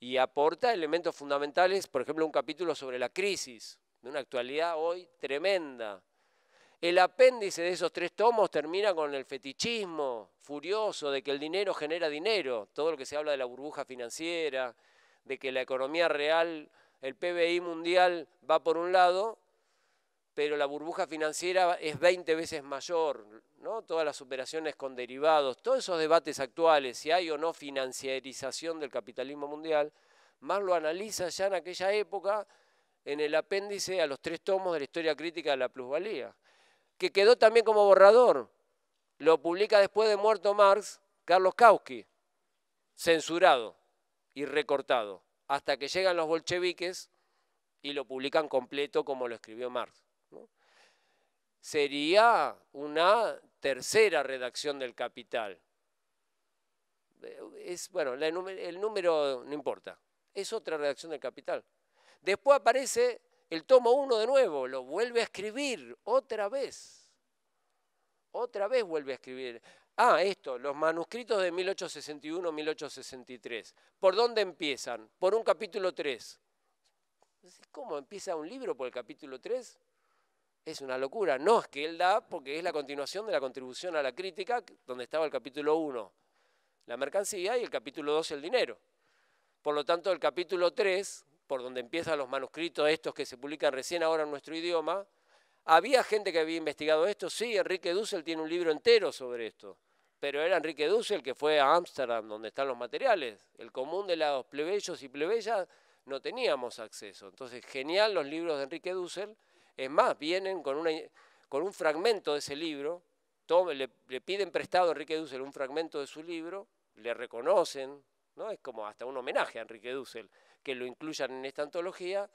y aporta elementos fundamentales, por ejemplo, un capítulo sobre la crisis, de una actualidad hoy tremenda. El apéndice de esos tres tomos termina con el fetichismo furioso de que el dinero genera dinero, todo lo que se habla de la burbuja financiera, de que la economía real, el PBI mundial va por un lado pero la burbuja financiera es 20 veces mayor, ¿no? Todas las operaciones con derivados, todos esos debates actuales, si hay o no financiarización del capitalismo mundial, Marx lo analiza ya en aquella época en el apéndice a los tres tomos de la historia crítica de la plusvalía, que quedó también como borrador. Lo publica después de muerto Marx, Carlos Kautsky, censurado y recortado, hasta que llegan los bolcheviques y lo publican completo como lo escribió Marx sería una tercera redacción del capital. Eh, es, bueno, el número no importa, es otra redacción del capital. Después aparece el tomo 1 de nuevo, lo vuelve a escribir otra vez. Otra vez vuelve a escribir. Ah, esto, los manuscritos de 1861-1863. ¿Por dónde empiezan? Por un capítulo 3. ¿Cómo empieza un libro por el capítulo 3? es una locura. No es que él da, porque es la continuación de la contribución a la crítica, donde estaba el capítulo 1, la mercancía, y el capítulo 2, el dinero. Por lo tanto, el capítulo 3, por donde empiezan los manuscritos estos que se publican recién ahora en nuestro idioma, había gente que había investigado esto, sí, Enrique Dussel tiene un libro entero sobre esto, pero era Enrique Dussel que fue a Ámsterdam, donde están los materiales. El común de los plebeyos y plebeyas no teníamos acceso. Entonces, genial los libros de Enrique Dussel, es más, vienen con, un fragmento de ese libro, le, piden prestado a Enrique Dussel un fragmento de su libro, le reconocen, ¿no? es como hasta un homenaje a Enrique Dussel, que lo incluyan en esta antología,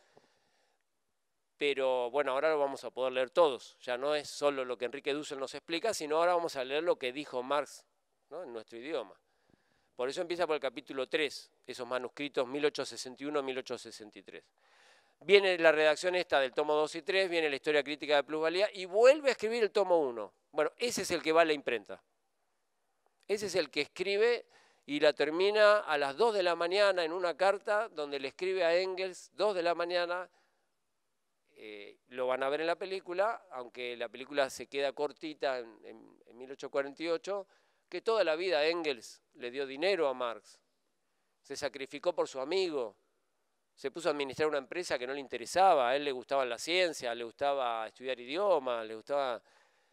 pero bueno, ahora lo vamos a poder leer todos, ya no es solo lo que Enrique Dussel nos explica, sino ahora vamos a leer lo que dijo Marx en nuestro idioma. Por eso empieza por el capítulo 3, esos manuscritos 1861-1863 viene la redacción esta del tomo 2 y 3, viene la historia crítica de plusvalía y vuelve a escribir el tomo 1. Bueno, ese es el que va a la imprenta. Ese es el que escribe y la termina a las 2 de la mañana en una carta donde le escribe a Engels, 2 de la mañana, eh, lo van a ver en la película, aunque la película se queda cortita en 1848, que toda la vida Engels le dio dinero a Marx, se sacrificó por su amigo, se puso a administrar una empresa que no le interesaba, a él le gustaba la ciencia, le gustaba estudiar idiomas, le gustaba...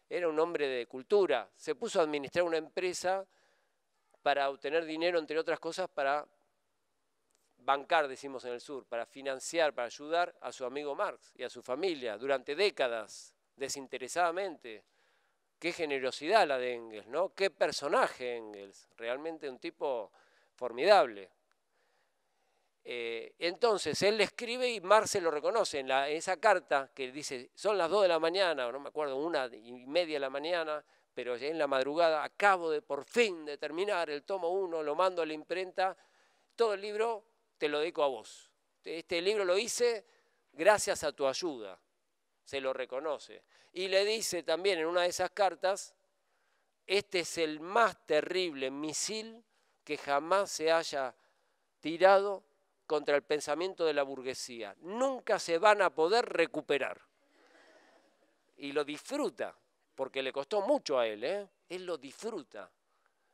Era un hombre de cultura. Se puso a administrar una empresa para obtener dinero, entre otras cosas, para bancar, decimos en el sur, para financiar, para ayudar a su amigo Marx y a su familia durante décadas, desinteresadamente. Qué generosidad la de Engels, ¿no? Qué personaje Engels, realmente un tipo formidable. Eh, entonces, él le escribe y se lo reconoce en, esa carta que dice, son las 2 de la mañana, o no me acuerdo, una y media de la mañana, pero en la madrugada acabo de por fin de terminar el tomo 1, lo mando a la imprenta, todo el libro te lo dedico a vos. Este libro lo hice gracias a tu ayuda, se lo reconoce. Y le dice también en una de esas cartas, este es el más terrible misil que jamás se haya tirado contra el pensamiento de la burguesía. Nunca se van a poder recuperar. Y lo disfruta, porque le costó mucho a él, ¿eh? él lo disfruta.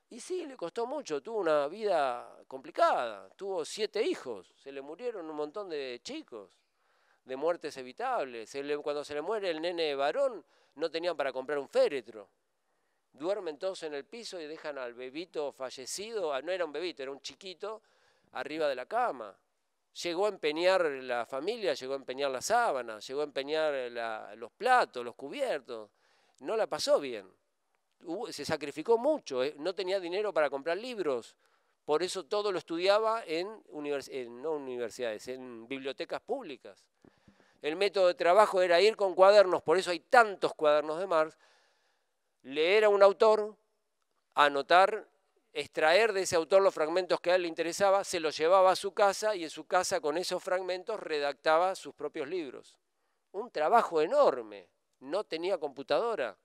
Y sí, le costó mucho, tuvo una vida complicada, tuvo siete hijos, se le murieron un montón de chicos, de muertes evitables. cuando se le muere el nene varón, no tenían para comprar un féretro. Duermen todos en el piso y dejan al bebito fallecido, ah, no era un bebito, era un chiquito, arriba de la cama. Llegó a empeñar la familia, llegó a empeñar la sábana, llegó a empeñar eh, los platos, los cubiertos. No la pasó bien. se sacrificó mucho, eh. no tenía dinero para comprar libros. Por eso todo lo estudiaba en, no universidades, en bibliotecas públicas. El método de trabajo era ir con cuadernos, por eso hay tantos cuadernos de Marx, leer a un autor, anotar extraer de ese autor los fragmentos que a él le interesaba, se los llevaba a su casa y en su casa con esos fragmentos redactaba sus propios libros. Un trabajo enorme. No tenía computadora.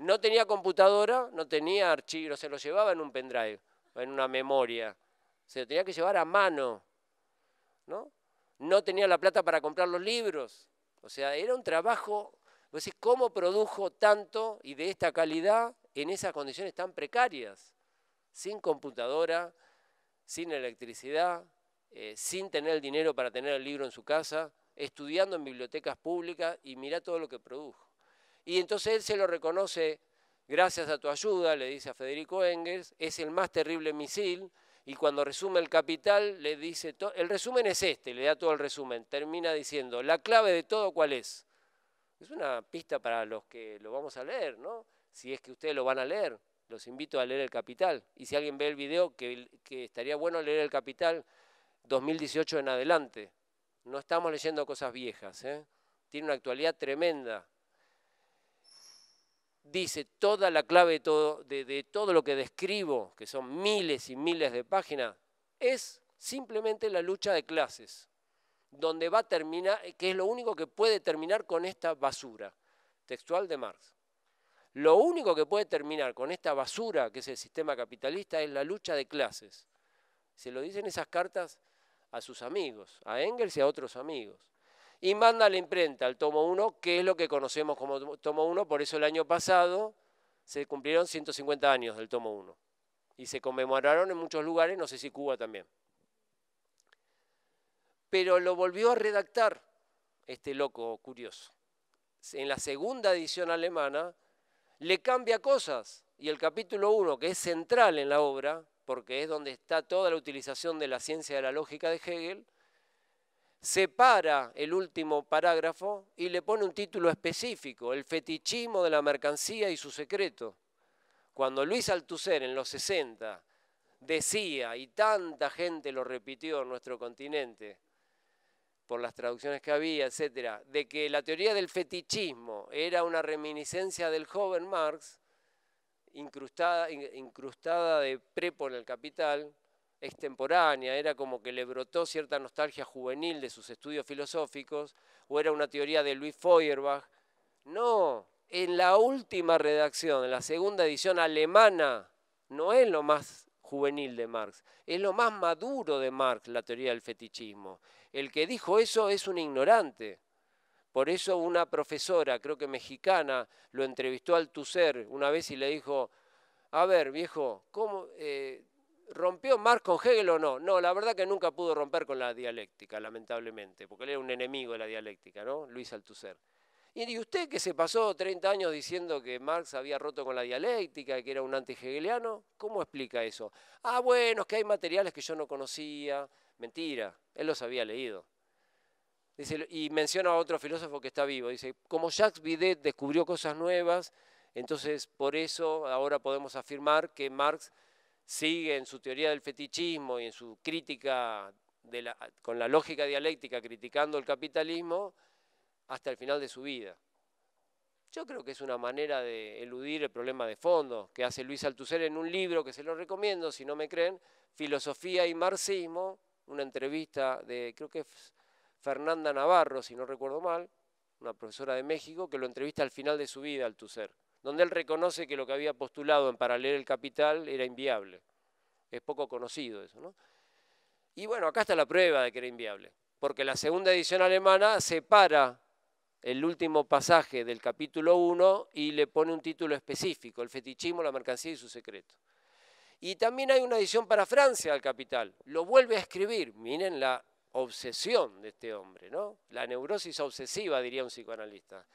No tenía computadora, no tenía archivo, se lo llevaba en un pendrive, en una memoria. Se lo tenía que llevar a mano. ¿no? no tenía la plata para comprar los libros. O sea, era un trabajo. ¿Cómo produjo tanto y de esta calidad en esas condiciones tan precarias? sin computadora, sin electricidad, eh, sin tener el dinero para tener el libro en su casa, estudiando en bibliotecas públicas y mira todo lo que produjo. Y entonces él se lo reconoce, gracias a tu ayuda, le dice a Federico Engels, es el más terrible misil y cuando resume el capital le dice, el resumen es este, le da todo el resumen, termina diciendo, la clave de todo cuál es. Es una pista para los que lo vamos a leer, ¿no? Si es que ustedes lo van a leer los invito a leer El Capital. Y si alguien ve el video, que, estaría bueno leer El Capital 2018 en adelante. No estamos leyendo cosas viejas, ¿eh? tiene una actualidad tremenda. Dice toda la clave de todo, de todo lo que describo, que son miles y miles de páginas, es simplemente la lucha de clases, donde va a terminar, que es lo único que puede terminar con esta basura textual de Marx. Lo único que puede terminar con esta basura que es el sistema capitalista es la lucha de clases. Se lo dicen esas cartas a sus amigos, a Engels y a otros amigos. Y manda a la imprenta al tomo 1, que es lo que conocemos como tomo 1, por eso el año pasado se cumplieron 150 años del tomo 1. Y se conmemoraron en muchos lugares, no sé si Cuba también. Pero lo volvió a redactar este loco curioso. En la segunda edición alemana le cambia cosas. Y el capítulo 1, que es central en la obra, porque es donde está toda la utilización de la ciencia de la lógica de Hegel, separa el último parágrafo y le pone un título específico, el fetichismo de la mercancía y su secreto. Cuando Luis Althusser en los 60 decía, y tanta gente lo repitió en nuestro continente, por las traducciones que había, etcétera, de que la teoría del fetichismo era una reminiscencia del joven Marx, incrustada, de prepo en el capital, extemporánea, era como que le brotó cierta nostalgia juvenil de sus estudios filosóficos, o era una teoría de Luis Feuerbach. No, en la última redacción, en la segunda edición alemana, no es lo más juvenil de Marx, es lo más maduro de Marx la teoría del fetichismo. El que dijo eso es un ignorante. Por eso una profesora, creo que mexicana, lo entrevistó al Tucer una vez y le dijo, a ver viejo, ¿cómo, eh, ¿rompió Marx con Hegel o no? No, la verdad que nunca pudo romper con la dialéctica, lamentablemente, porque él era un enemigo de la dialéctica, ¿no? Luis Althusser. Y usted que se pasó 30 años diciendo que Marx había roto con la dialéctica, que era un antihegeliano, ¿cómo explica eso? Ah, bueno, es que hay materiales que yo no conocía, Mentira, él los había leído. y menciona a otro filósofo que está vivo. Dice, como Jacques Bidet descubrió cosas nuevas, entonces por eso ahora podemos afirmar que Marx sigue en su teoría del fetichismo y en su crítica con la lógica dialéctica criticando el capitalismo hasta el final de su vida. Yo creo que es una manera de eludir el problema de fondo que hace Luis Althusser en un libro que se lo recomiendo, si no me creen, Filosofía y Marxismo, una entrevista de, creo que es Fernanda Navarro, si no recuerdo mal, una profesora de México, que lo entrevista al final de su vida, al Althusser, donde él reconoce que lo que había postulado en paralelo el capital era inviable. Es poco conocido eso, ¿no? Y bueno, acá está la prueba de que era inviable, porque la segunda edición alemana separa el último pasaje del capítulo 1 y le pone un título específico, el fetichismo, la mercancía y su secreto. Y también hay una edición para Francia al Capital. Lo vuelve a escribir. Miren la obsesión de este hombre, ¿no? La neurosis obsesiva, diría un psicoanalista.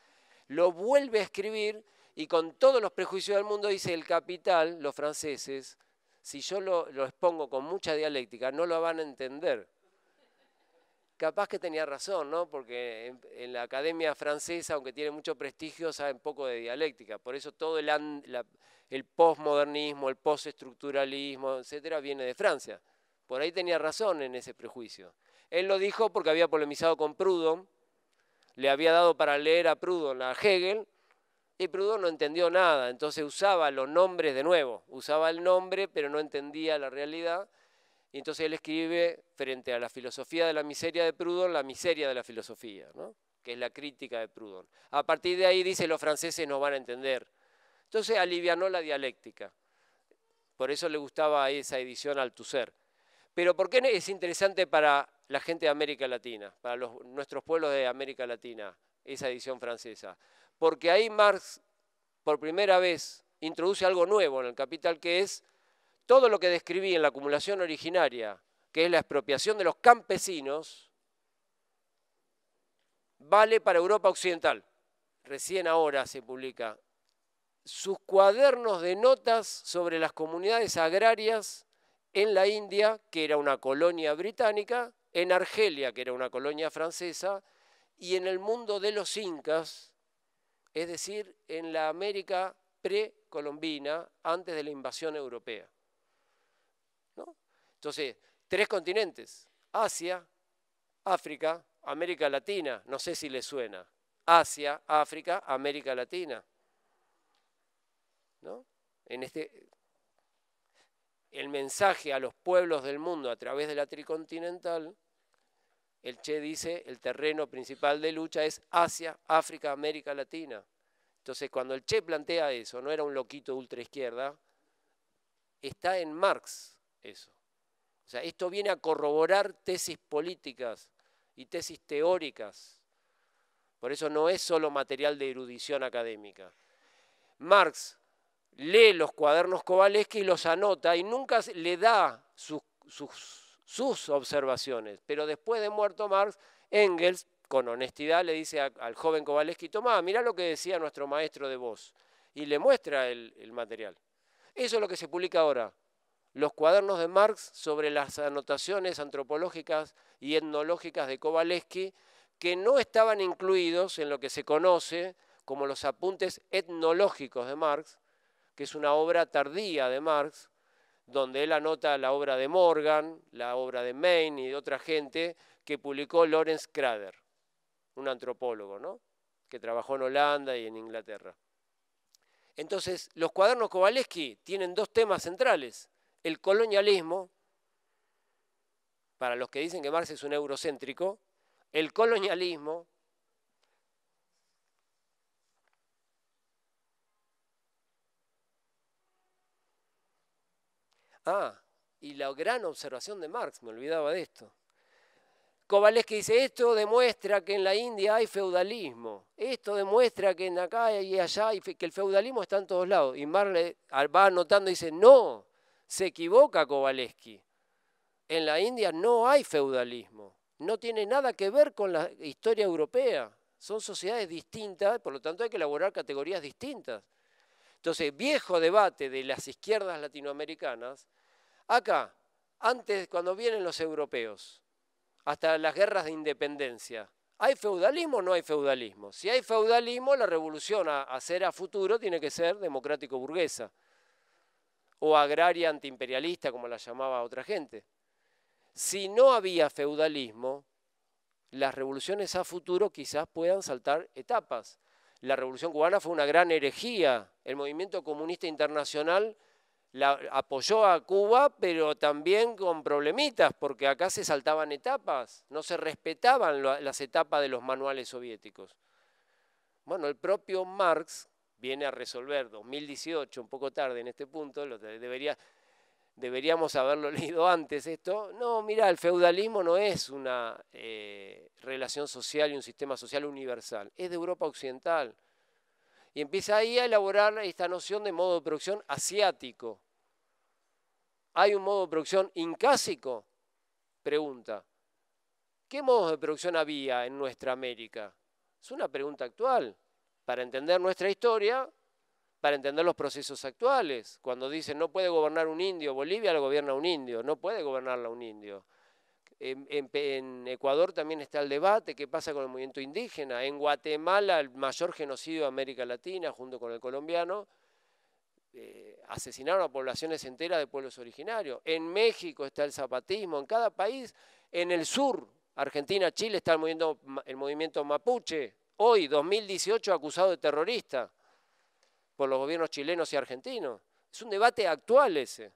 Lo vuelve a escribir y con todos los prejuicios del mundo dice el Capital, los franceses, si yo lo, lo expongo con mucha dialéctica, no lo van a entender capaz que tenía razón, ¿no? Porque en, la academia francesa, aunque tiene mucho prestigio, saben poco de dialéctica. Por eso todo el, el postmodernismo, el postestructuralismo, etcétera, viene de Francia. Por ahí tenía razón en ese prejuicio. Él lo dijo porque había polemizado con Proudhon, le había dado para leer a Proudhon a Hegel, y Proudhon no entendió nada. Entonces usaba los nombres de nuevo, usaba el nombre, pero no entendía la realidad y entonces él escribe frente a la filosofía de la miseria de Proudhon, la miseria de la filosofía, ¿no? que es la crítica de Proudhon. A partir de ahí dice, los franceses no van a entender. Entonces alivianó la dialéctica. Por eso le gustaba esa edición al Althusser. Pero ¿por qué es interesante para la gente de América Latina, para los, nuestros pueblos de América Latina, esa edición francesa? Porque ahí Marx, por primera vez, introduce algo nuevo en el Capital, que es todo lo que describí en la acumulación originaria, que es la expropiación de los campesinos, vale para Europa Occidental. Recién ahora se publica sus cuadernos de notas sobre las comunidades agrarias en la India, que era una colonia británica, en Argelia, que era una colonia francesa, y en el mundo de los incas, es decir, en la América precolombina, antes de la invasión europea. Entonces, tres continentes, Asia, África, América Latina, no sé si le suena. Asia, África, América Latina. En este el mensaje a los pueblos del mundo a través de la tricontinental, el Che dice, el terreno principal de lucha es Asia, África, América Latina. Entonces, cuando el Che plantea eso, no era un loquito ultra ultraizquierda, está en Marx eso. O sea, esto viene a corroborar tesis políticas y tesis teóricas. Por eso no es solo material de erudición académica. Marx lee los cuadernos Kowalski y los anota y nunca le da sus, observaciones. Pero después de muerto Marx, Engels, con honestidad, le dice al joven Kowalski: toma mira lo que decía nuestro maestro de voz. Y le muestra el material. Eso es lo que se publica ahora los cuadernos de Marx sobre las anotaciones antropológicas y etnológicas de Kowalski, que no estaban incluidos en lo que se conoce como los apuntes etnológicos de Marx, que es una obra tardía de Marx, donde él anota la obra de Morgan, la obra de Maine y de otra gente que publicó Lawrence Crader, un antropólogo, que trabajó en Holanda y en Inglaterra. Entonces, los cuadernos Kowaleski tienen dos temas centrales. El colonialismo, para los que dicen que Marx es un eurocéntrico, el colonialismo Ah, y la gran observación de Marx, me olvidaba de esto. que dice, esto demuestra que en la India hay feudalismo, esto demuestra que en acá y allá, y que el feudalismo está en todos lados. Y Marx va anotando y dice, no, se equivoca Kovaleski. En la India no hay feudalismo. No tiene nada que ver con la historia europea. Son sociedades distintas, por lo tanto hay que elaborar categorías distintas. Entonces, viejo debate de las izquierdas latinoamericanas, acá, antes cuando vienen los europeos, hasta las guerras de independencia, ¿Hay feudalismo o no hay feudalismo? Si hay feudalismo, la revolución a hacer a futuro tiene que ser democrático-burguesa o agraria antiimperialista, como la llamaba otra gente. Si no había feudalismo, las revoluciones a futuro quizás puedan saltar etapas. La revolución cubana fue una gran herejía. El movimiento comunista internacional la apoyó a Cuba, pero también con problemitas, porque acá se saltaban etapas, no se respetaban las etapas de los manuales soviéticos. Bueno, el propio Marx viene a resolver 2018, un poco tarde en este punto, debería, deberíamos haberlo leído antes esto. No, mira, el feudalismo no es una eh, relación social y un sistema social universal, es de Europa Occidental. Y empieza ahí a elaborar esta noción de modo de producción asiático. ¿Hay un modo de producción incásico? Pregunta. ¿Qué modos de producción había en nuestra América? Es una pregunta actual para entender nuestra historia, para entender los procesos actuales. Cuando dicen no puede gobernar un indio, Bolivia la gobierna un indio, no puede gobernarla un indio. En, Ecuador también está el debate, qué pasa con el movimiento indígena. En Guatemala, el mayor genocidio de América Latina, junto con el colombiano, eh, asesinaron a poblaciones enteras de pueblos originarios. En México está el zapatismo, en cada país. En el sur, Argentina, Chile, está el movimiento mapuche, hoy, 2018, acusado de terrorista por los gobiernos chilenos y argentinos. Es un debate actual ese.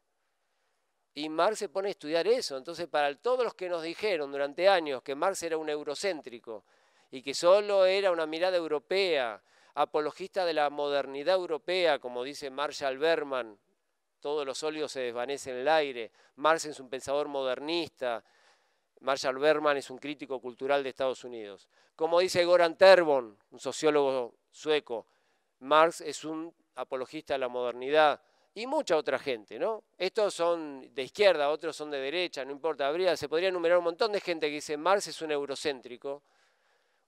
Y Marx se pone a estudiar eso. Entonces, para todos los que nos dijeron durante años que Marx era un eurocéntrico y que solo era una mirada europea, apologista de la modernidad europea, como dice Marshall Berman, todos los sólidos se desvanecen en el aire, Marx es un pensador modernista, Marshall Berman es un crítico cultural de Estados Unidos. Como dice Goran Terbon, un sociólogo sueco, Marx es un apologista de la modernidad y mucha otra gente, ¿no? Estos son de izquierda, otros son de derecha, no importa, habría, se podría enumerar un montón de gente que dice Marx es un eurocéntrico,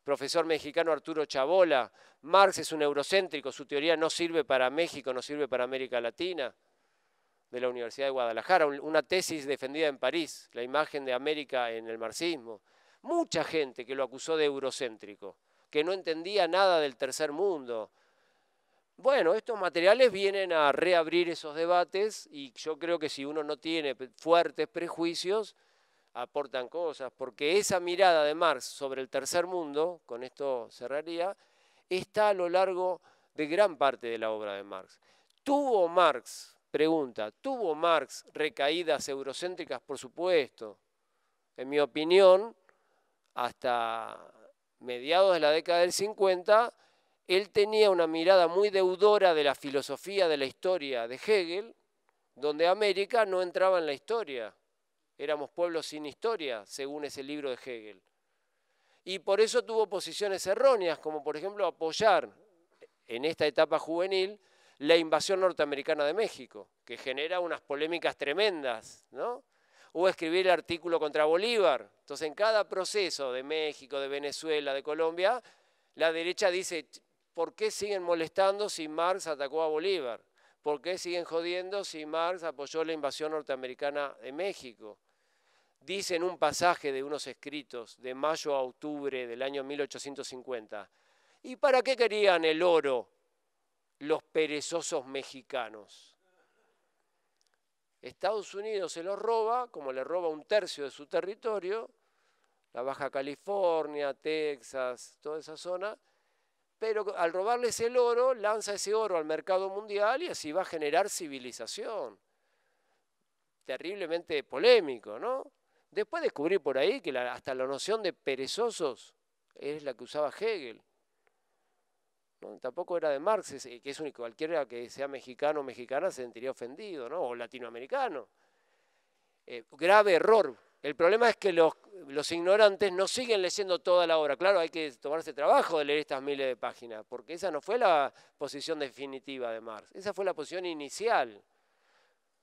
profesor mexicano Arturo Chabola, Marx es un eurocéntrico, su teoría no sirve para México, no sirve para América Latina de la Universidad de Guadalajara, una tesis defendida en París, la imagen de América en el marxismo. Mucha gente que lo acusó de eurocéntrico, que no entendía nada del tercer mundo. Bueno, estos materiales vienen a reabrir esos debates y yo creo que si uno no tiene fuertes prejuicios, aportan cosas, porque esa mirada de Marx sobre el tercer mundo, con esto cerraría, está a lo largo de gran parte de la obra de Marx. Tuvo Marx Pregunta, ¿tuvo Marx recaídas eurocéntricas? Por supuesto. En mi opinión, hasta mediados de la década del 50, él tenía una mirada muy deudora de la filosofía de la historia de Hegel, donde América no entraba en la historia. Éramos pueblos sin historia, según ese libro de Hegel. Y por eso tuvo posiciones erróneas, como por ejemplo apoyar en esta etapa juvenil la invasión norteamericana de México, que genera unas polémicas tremendas, ¿no? O escribir el artículo contra Bolívar. Entonces, en cada proceso de México, de Venezuela, de Colombia, la derecha dice, ¿por qué siguen molestando si Marx atacó a Bolívar? ¿Por qué siguen jodiendo si Marx apoyó la invasión norteamericana de México? Dicen un pasaje de unos escritos de mayo a octubre del año 1850, ¿y para qué querían el oro los perezosos mexicanos. Estados Unidos se los roba, como le roba un tercio de su territorio, la Baja California, Texas, toda esa zona, pero al robarles el oro, lanza ese oro al mercado mundial y así va a generar civilización. Terriblemente polémico, ¿no? Después descubrí por ahí que hasta la noción de perezosos es la que usaba Hegel. Tampoco era de Marx, que es un, cualquiera que sea mexicano o mexicana se sentiría ofendido, ¿no? O latinoamericano. Eh, grave error. El problema es que los, los, ignorantes no siguen leyendo toda la obra. Claro, hay que tomarse trabajo de leer estas miles de páginas, porque esa no fue la posición definitiva de Marx, esa fue la posición inicial.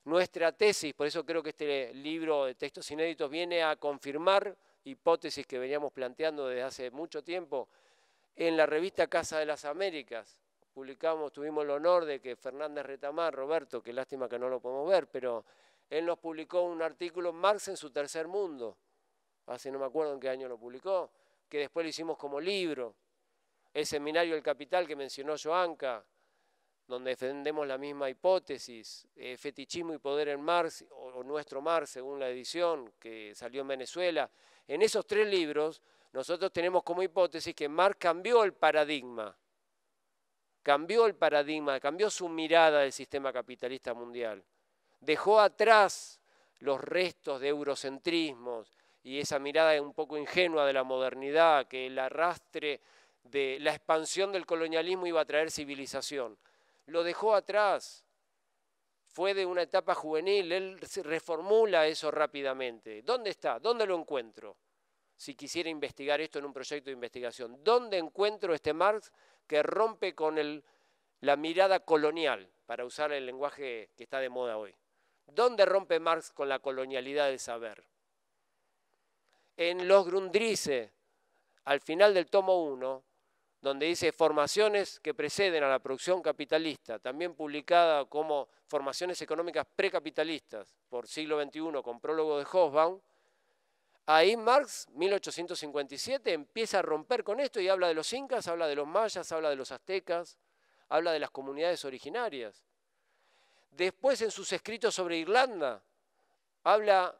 Nuestra tesis, por eso creo que este libro de textos inéditos viene a confirmar hipótesis que veníamos planteando desde hace mucho tiempo, en la revista Casa de las Américas. Publicamos, tuvimos el honor de que Fernández Retamar, Roberto, que lástima que no lo podemos ver, pero él nos publicó un artículo, Marx en su tercer mundo, hace no me acuerdo en qué año lo publicó, que después lo hicimos como libro. El seminario El Capital que mencionó Joanca, donde defendemos la misma hipótesis, eh, fetichismo y poder en Marx, o nuestro Marx, según la edición que salió en Venezuela. En esos tres libros nosotros tenemos como hipótesis que Marx cambió el paradigma, cambió el paradigma, cambió su mirada del sistema capitalista mundial, dejó atrás los restos de eurocentrismos y esa mirada un poco ingenua de la modernidad, que el arrastre de la expansión del colonialismo iba a traer civilización. Lo dejó atrás fue de una etapa juvenil, él reformula eso rápidamente. ¿Dónde está? ¿Dónde lo encuentro? si quisiera investigar esto en un proyecto de investigación. ¿Dónde encuentro este Marx que rompe con la mirada colonial, para usar el lenguaje que está de moda hoy? ¿Dónde rompe Marx con la colonialidad del saber? En los Grundrisse, al final del tomo 1, donde dice formaciones que preceden a la producción capitalista, también publicada como formaciones económicas precapitalistas por siglo XXI con prólogo de Hobsbawm, Ahí Marx, 1857, empieza a romper con esto y habla de los incas, habla de los mayas, habla de los aztecas, habla de las comunidades originarias. Después en sus escritos sobre Irlanda, habla,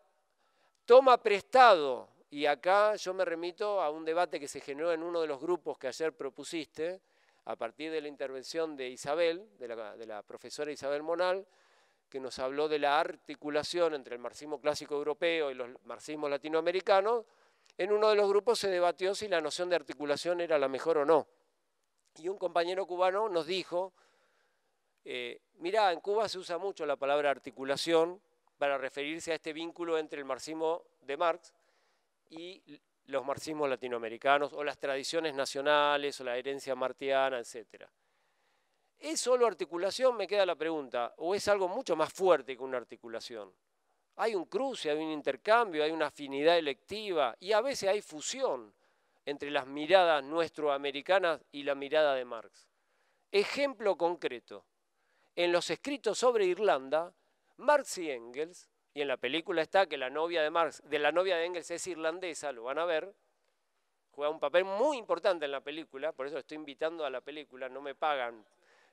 toma prestado, y acá yo me remito a un debate que se generó en uno de los grupos que ayer propusiste, a partir de la intervención de Isabel, de la, de la profesora Isabel Monal, que nos habló de la articulación entre el marxismo clásico europeo y los marxismos latinoamericanos, en uno de los grupos se debatió si la noción de articulación era la mejor o no. Y un compañero cubano nos dijo, eh, mirá, en Cuba se usa mucho la palabra articulación para referirse a este vínculo entre el marxismo de Marx y los marxismos latinoamericanos o las tradiciones nacionales o la herencia martiana, etcétera. ¿Es solo articulación? Me queda la pregunta. ¿O es algo mucho más fuerte que una articulación? Hay un cruce, hay un intercambio, hay una afinidad electiva y a veces hay fusión entre las miradas nuestroamericanas y la mirada de Marx. Ejemplo concreto. En los escritos sobre Irlanda, Marx y Engels, y en la película está que la novia de Marx, de la novia de Engels es irlandesa, lo van a ver, juega un papel muy importante en la película, por eso estoy invitando a la película, no me pagan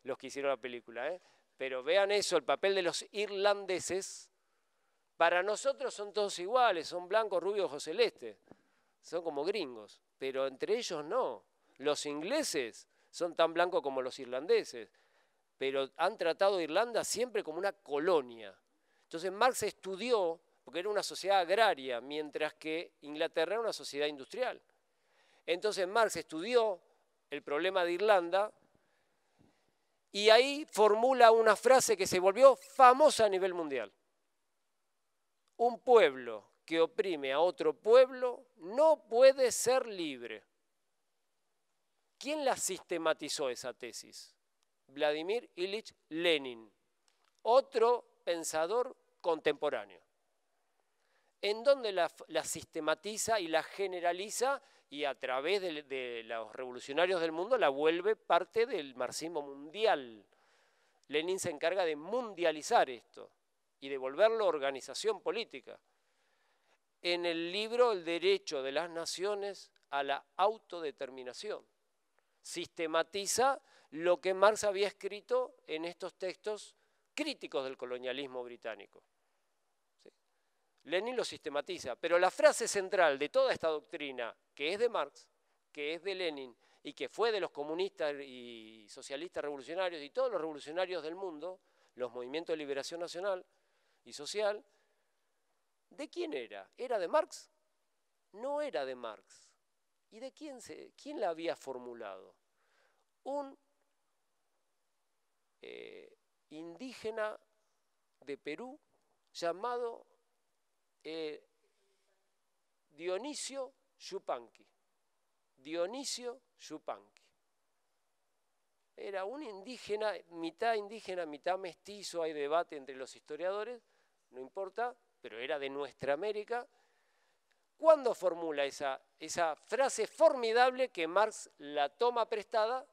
los que hicieron la película. ¿eh? Pero vean eso, el papel de los irlandeses. Para nosotros son todos iguales, son blancos, rubios o celestes. Son como gringos, pero entre ellos no. Los ingleses son tan blancos como los irlandeses, pero han tratado a Irlanda siempre como una colonia. Entonces Marx estudió, porque era una sociedad agraria, mientras que Inglaterra era una sociedad industrial. Entonces Marx estudió el problema de Irlanda y ahí formula una frase que se volvió famosa a nivel mundial. Un pueblo que oprime a otro pueblo no puede ser libre. ¿Quién la sistematizó esa tesis? Vladimir Ilich Lenin, otro pensador contemporáneo. ¿En dónde la sistematiza y la generaliza? y a través de, los revolucionarios del mundo la vuelve parte del marxismo mundial. Lenin se encarga de mundializar esto y de volverlo organización política. En el libro El derecho de las naciones a la autodeterminación, sistematiza lo que Marx había escrito en estos textos críticos del colonialismo británico. Lenin lo sistematiza, pero la frase central de toda esta doctrina, que es de Marx, que es de Lenin y que fue de los comunistas y socialistas revolucionarios y todos los revolucionarios del mundo, los movimientos de liberación nacional y social, ¿de quién era? ¿Era de Marx? No era de Marx. ¿Y de quién, se, quién la había formulado? Un eh, indígena de Perú llamado eh, Dionisio Yupanqui. Dionisio Chupanqui Era un indígena, mitad indígena, mitad mestizo, hay debate entre los historiadores, no importa, pero era de nuestra América. ¿Cuándo formula esa frase formidable que Marx la toma prestada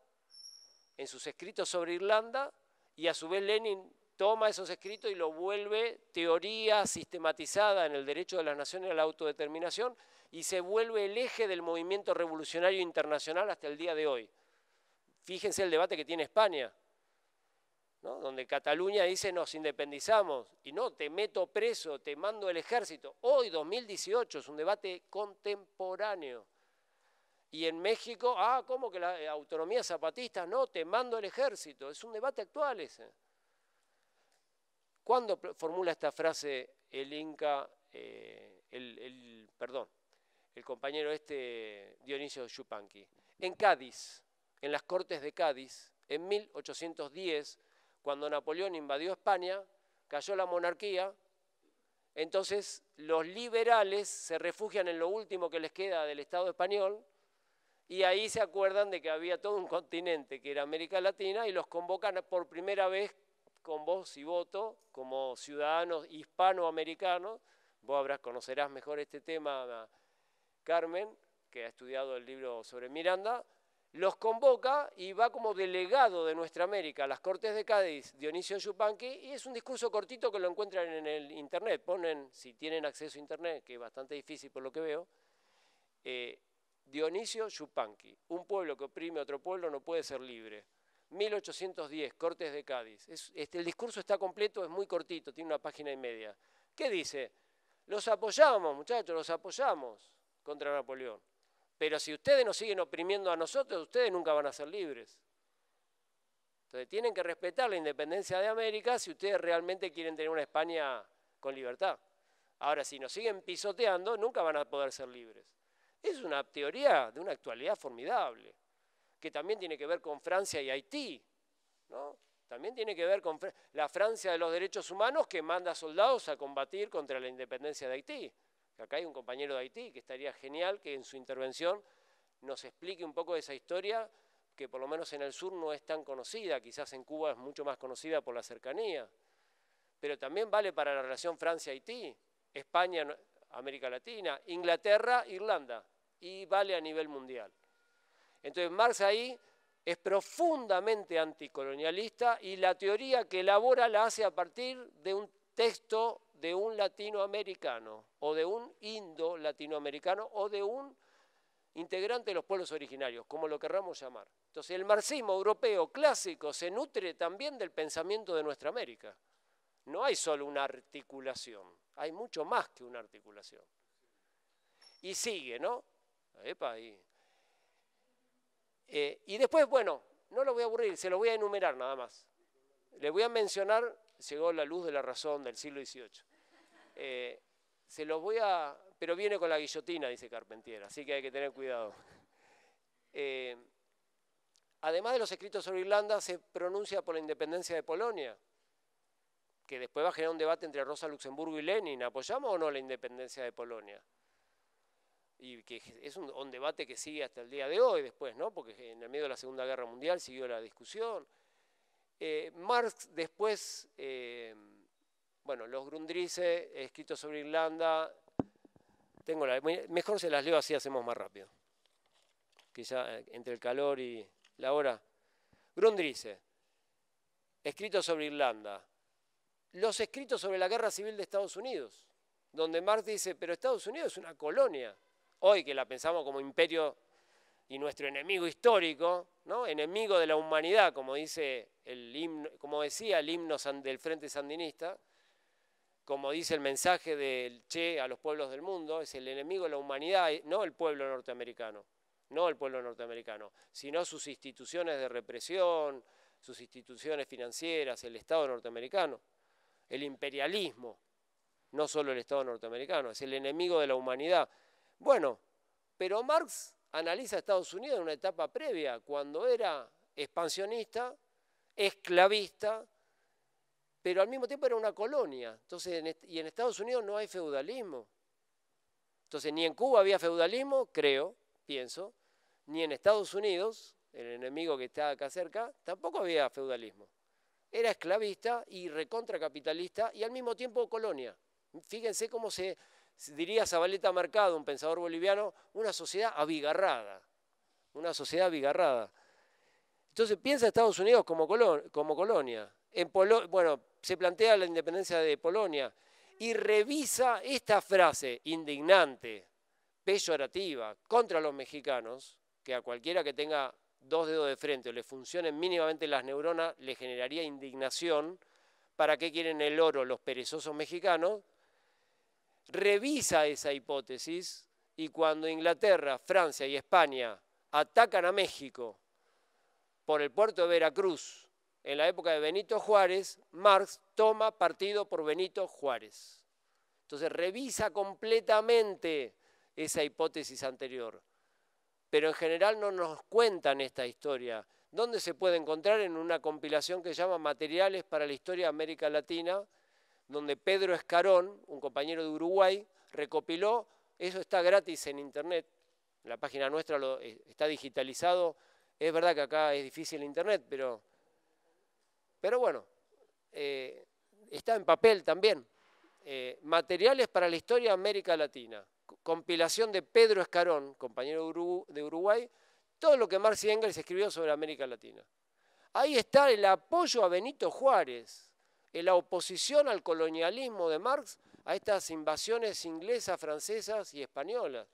en sus escritos sobre Irlanda y a su vez Lenin toma esos escritos y lo vuelve teoría sistematizada en el derecho de las naciones a la autodeterminación y se vuelve el eje del movimiento revolucionario internacional hasta el día de hoy. Fíjense el debate que tiene España, donde Cataluña dice nos independizamos y no, te meto preso, te mando el ejército. Hoy, 2018, es un debate contemporáneo. Y en México, ah, ¿cómo que la autonomía zapatista? No, te mando el ejército. Es un debate actual ese. ¿Cuándo formula esta frase el Inca, eh, el, perdón, el compañero este Dionisio Chupanqui, En Cádiz, en las Cortes de Cádiz, en 1810, cuando Napoleón invadió España, cayó la monarquía, entonces los liberales se refugian en lo último que les queda del Estado español y ahí se acuerdan de que había todo un continente que era América Latina y los convocan por primera vez con voz y voto como ciudadanos hispanoamericanos. Vos conocerás mejor este tema, Carmen, que ha estudiado el libro sobre Miranda, los convoca y va como delegado de nuestra América a las Cortes de Cádiz, Dionisio Yupanqui, y es un discurso cortito que lo encuentran en el Internet. Ponen, si tienen acceso a Internet, que es bastante difícil por lo que veo, eh, Dionisio Yupanqui, un pueblo que oprime a otro pueblo no puede ser libre. 1810, Cortes de Cádiz. este, el discurso está completo, es muy cortito, tiene una página y media. ¿Qué dice? Los apoyamos, muchachos, los apoyamos contra Napoleón. Pero si ustedes nos siguen oprimiendo a nosotros, ustedes nunca van a ser libres. Entonces tienen que respetar la independencia de América si ustedes realmente quieren tener una España con libertad. Ahora, si nos siguen pisoteando, nunca van a poder ser libres. Es una teoría de una actualidad formidable que también tiene que ver con Francia y Haití, ¿no? También tiene que ver con la Francia de los derechos humanos que manda soldados a combatir contra la independencia de Haití. Acá hay un compañero de Haití que estaría genial que en su intervención nos explique un poco de esa historia que por lo menos en el sur no es tan conocida, quizás en Cuba es mucho más conocida por la cercanía, pero también vale para la relación Francia-Haití, España-América Latina, Inglaterra-Irlanda, y vale a nivel mundial. Entonces Marx ahí es profundamente anticolonialista y la teoría que elabora la hace a partir de un texto de un latinoamericano o de un indo-latinoamericano o de un integrante de los pueblos originarios, como lo querramos llamar. Entonces el marxismo europeo clásico se nutre también del pensamiento de nuestra América. No hay solo una articulación, hay mucho más que una articulación. Y sigue, ¿no? Epa, ahí. Eh, y después, bueno, no lo voy a aburrir, se lo voy a enumerar nada más. Le voy a mencionar, llegó la luz de la razón del siglo XVIII. Eh, se los voy a... Pero viene con la guillotina, dice Carpentier, así que hay que tener cuidado. Eh, además de los escritos sobre Irlanda, se pronuncia por la independencia de Polonia, que después va a generar un debate entre Rosa Luxemburgo y Lenin. ¿Apoyamos o no la independencia de Polonia? y que es un, debate que sigue hasta el día de hoy después, ¿no? porque en el medio de la Segunda Guerra Mundial siguió la discusión. Eh, Marx después, eh, bueno, los Grundrisse, escritos sobre Irlanda, tengo mejor se las leo así hacemos más rápido, Quizá eh, entre el calor y la hora. Grundrisse, escritos sobre Irlanda, los escritos sobre la guerra civil de Estados Unidos, donde Marx dice, pero Estados Unidos es una colonia, hoy que la pensamos como imperio y nuestro enemigo histórico, ¿no? enemigo de la humanidad, como, dice el como decía el himno del Frente Sandinista, como dice el mensaje del Che a los pueblos del mundo, es el enemigo de la humanidad, eh, no el pueblo norteamericano, no el pueblo norteamericano, sino sus instituciones de represión, sus instituciones financieras, el Estado norteamericano, el imperialismo, no solo el Estado norteamericano, es el enemigo de la humanidad. Bueno, pero Marx analiza a Estados Unidos en una etapa previa, cuando era expansionista, esclavista, pero al mismo tiempo era una colonia. Entonces, y en Estados Unidos no hay feudalismo. Entonces, ni en Cuba había feudalismo, creo, pienso, ni en Estados Unidos, el enemigo que está acá cerca, tampoco había feudalismo. Era esclavista y recontracapitalista y al mismo tiempo colonia. Fíjense cómo se diría Zabaleta Mercado, un pensador boliviano, una sociedad abigarrada, una sociedad abigarrada. Entonces piensa Estados Unidos como, colonia. En bueno, se plantea la independencia de Polonia y revisa esta frase indignante, peyorativa, contra los mexicanos, que a cualquiera que tenga dos dedos de frente o le funcionen mínimamente las neuronas, le generaría indignación. ¿Para qué quieren el oro los perezosos mexicanos? revisa esa hipótesis y cuando Inglaterra, Francia y España atacan a México por el puerto de Veracruz en la época de Benito Juárez, Marx toma partido por Benito Juárez. Entonces revisa completamente esa hipótesis anterior. Pero en general no nos cuentan esta historia. ¿Dónde se puede encontrar? En una compilación que se llama Materiales para la Historia de América Latina, donde Pedro Escarón, un compañero de Uruguay, recopiló, eso está gratis en internet, la página nuestra lo, eh, está digitalizado, es verdad que acá es difícil internet, pero, pero bueno, eh, está en papel también. Eh, materiales para la historia de América Latina, compilación de Pedro Escarón, compañero de Uruguay, todo lo que marci Engels escribió sobre América Latina. Ahí está el apoyo a Benito Juárez, en la oposición al colonialismo de Marx, a estas invasiones inglesas, francesas y españolas.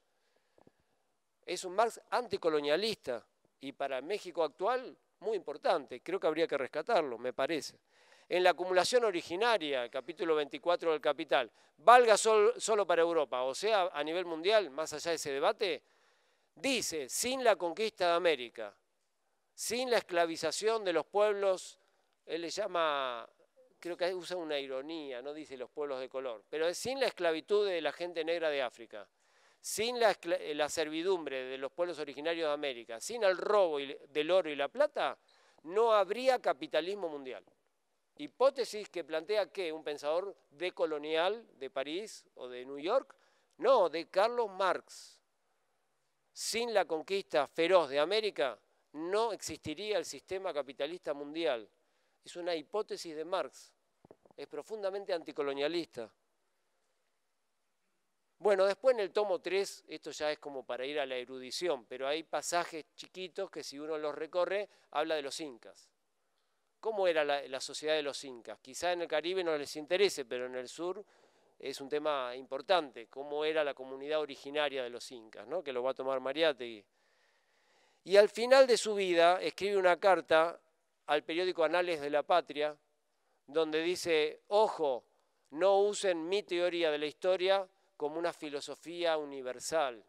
Es un Marx anticolonialista y para México actual muy importante, creo que habría que rescatarlo, me parece. En la acumulación originaria, capítulo 24 del Capital, valga solo para Europa, o sea, a nivel mundial, más allá de ese debate, dice, sin la conquista de América, sin la esclavización de los pueblos, él le llama creo que usa una ironía, no dice los pueblos de color, pero sin la esclavitud de la gente negra de África, sin la, eh, servidumbre de los pueblos originarios de América, sin el robo del oro y la plata, no habría capitalismo mundial. Hipótesis que plantea que un pensador decolonial de París o de New York, no, de Carlos Marx. Sin la conquista feroz de América no existiría el sistema capitalista mundial es una hipótesis de Marx, es profundamente anticolonialista. Bueno, después en el tomo 3, esto ya es como para ir a la erudición, pero hay pasajes chiquitos que si uno los recorre, habla de los incas. ¿Cómo era la, sociedad de los incas? Quizá en el Caribe no les interese, pero en el sur es un tema importante, cómo era la comunidad originaria de los incas, ¿no? que lo va a tomar Mariátegui. Y al final de su vida escribe una carta al periódico Anales de la Patria, donde dice, ojo, no usen mi teoría de la historia como una filosofía universal.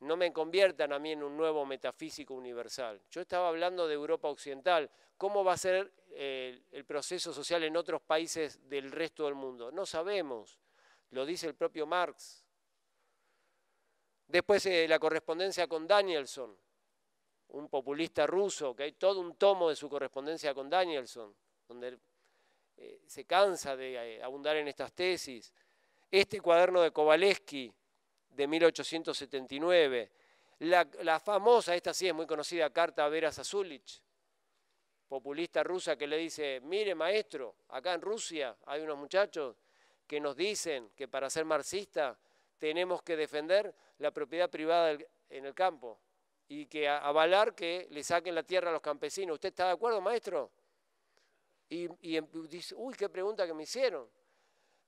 No me conviertan a mí en un nuevo metafísico universal. Yo estaba hablando de Europa Occidental. ¿Cómo va a ser eh, el proceso social en otros países del resto del mundo? No sabemos. Lo dice el propio Marx. Después eh, la correspondencia con Danielson, un populista ruso, que hay todo un tomo de su correspondencia con Danielson, donde eh, se cansa de eh, abundar en estas tesis. Este cuaderno de Kowaleski de 1879, la, famosa, esta sí es muy conocida, carta a Vera Sasulich, populista rusa que le dice, mire maestro, acá en Rusia hay unos muchachos que nos dicen que para ser marxista tenemos que defender la propiedad privada en el campo y que avalar que le saquen la tierra a los campesinos. ¿Usted está de acuerdo, maestro? Y, em, dice, uy, qué pregunta que me hicieron.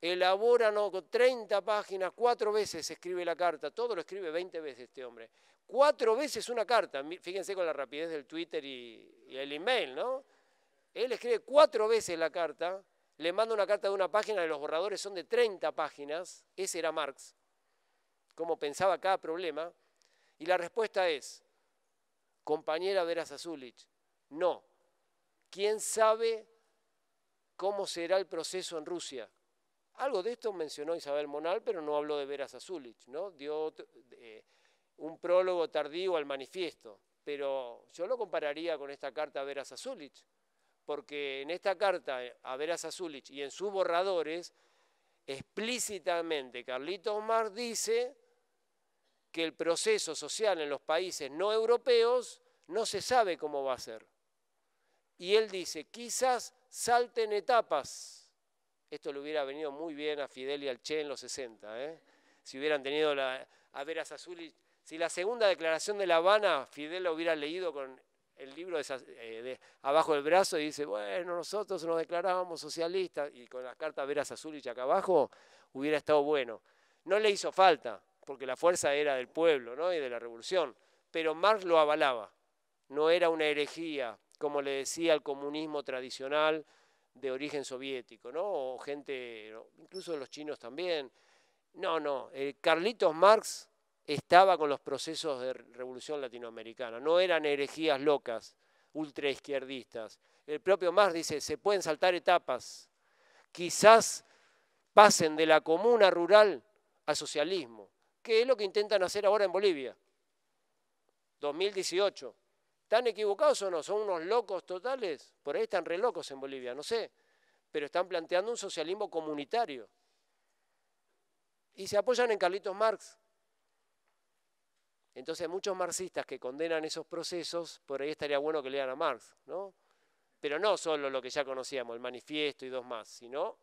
Elabora no, 30 páginas, cuatro veces escribe la carta, todo lo escribe 20 veces este hombre. Cuatro veces una carta, fíjense con la rapidez del Twitter y, el email, ¿no? Él escribe cuatro veces la carta, le manda una carta de una página, los borradores son de 30 páginas, ese era Marx, cómo pensaba cada problema, y la respuesta es, compañera Veras Azulich, No. ¿Quién sabe cómo será el proceso en Rusia? Algo de esto mencionó Isabel Monal, pero no habló de Veras Azulich, ¿no? Dio un prólogo tardío al manifiesto, pero yo lo compararía con esta carta a Vera porque en esta carta a veras Azulich y en sus borradores, explícitamente Carlito Omar dice que el proceso social en los países no europeos no se sabe cómo va a ser. Y él dice, quizás salten etapas. Esto le hubiera venido muy bien a Fidel y al Che en los 60, ¿eh? si hubieran tenido la, a Veras Azul. si la segunda declaración de La Habana, Fidel la hubiera leído con el libro de, eh, abajo del brazo y dice, bueno, nosotros nos declarábamos socialistas y con la carta Veras Azul y acá abajo, hubiera estado bueno. No le hizo falta, porque la fuerza era del pueblo y de la revolución, pero Marx lo avalaba, no era una herejía, como le decía el comunismo tradicional de origen soviético, ¿no? o gente, incluso los chinos también. No, no, Carlitos Marx estaba con los procesos de revolución latinoamericana, no eran herejías locas, ultraizquierdistas. El propio Marx dice, se pueden saltar etapas, quizás pasen de la comuna rural al socialismo. ¿Qué es lo que intentan hacer ahora en Bolivia. 2018. ¿Están equivocados o no? ¿Son unos locos totales? Por ahí están re locos en Bolivia, no sé. Pero están planteando un socialismo comunitario. Y se apoyan en Carlitos Marx. Entonces muchos marxistas que condenan esos procesos, por ahí estaría bueno que lean a Marx, ¿no? Pero no solo lo que ya conocíamos, el manifiesto y dos más, sino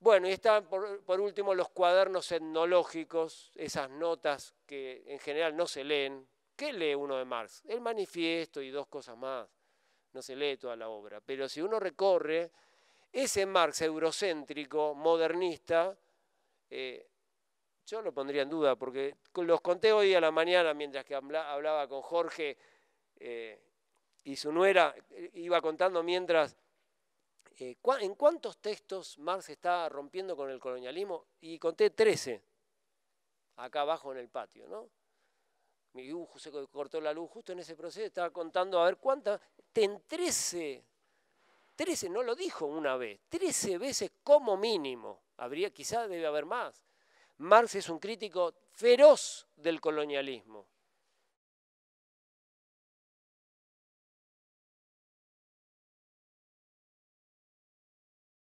bueno, y están por, último los cuadernos etnológicos, esas notas que en general no se leen. ¿Qué lee uno de Marx? El manifiesto y dos cosas más. No se lee toda la obra. Pero si uno recorre ese Marx eurocéntrico, modernista, eh, yo lo pondría en duda, porque los conté hoy a la mañana mientras que hablaba con Jorge eh, y su nuera, eh, iba contando mientras eh, ¿En cuántos textos Marx está rompiendo con el colonialismo? Y conté 13, acá abajo en el patio, ¿no? Mi hijo se cortó la luz justo en ese proceso, estaba contando a ver cuántas. En 13, 13 no lo dijo una vez, 13 veces como mínimo, habría, quizás debe haber más. Marx es un crítico feroz del colonialismo.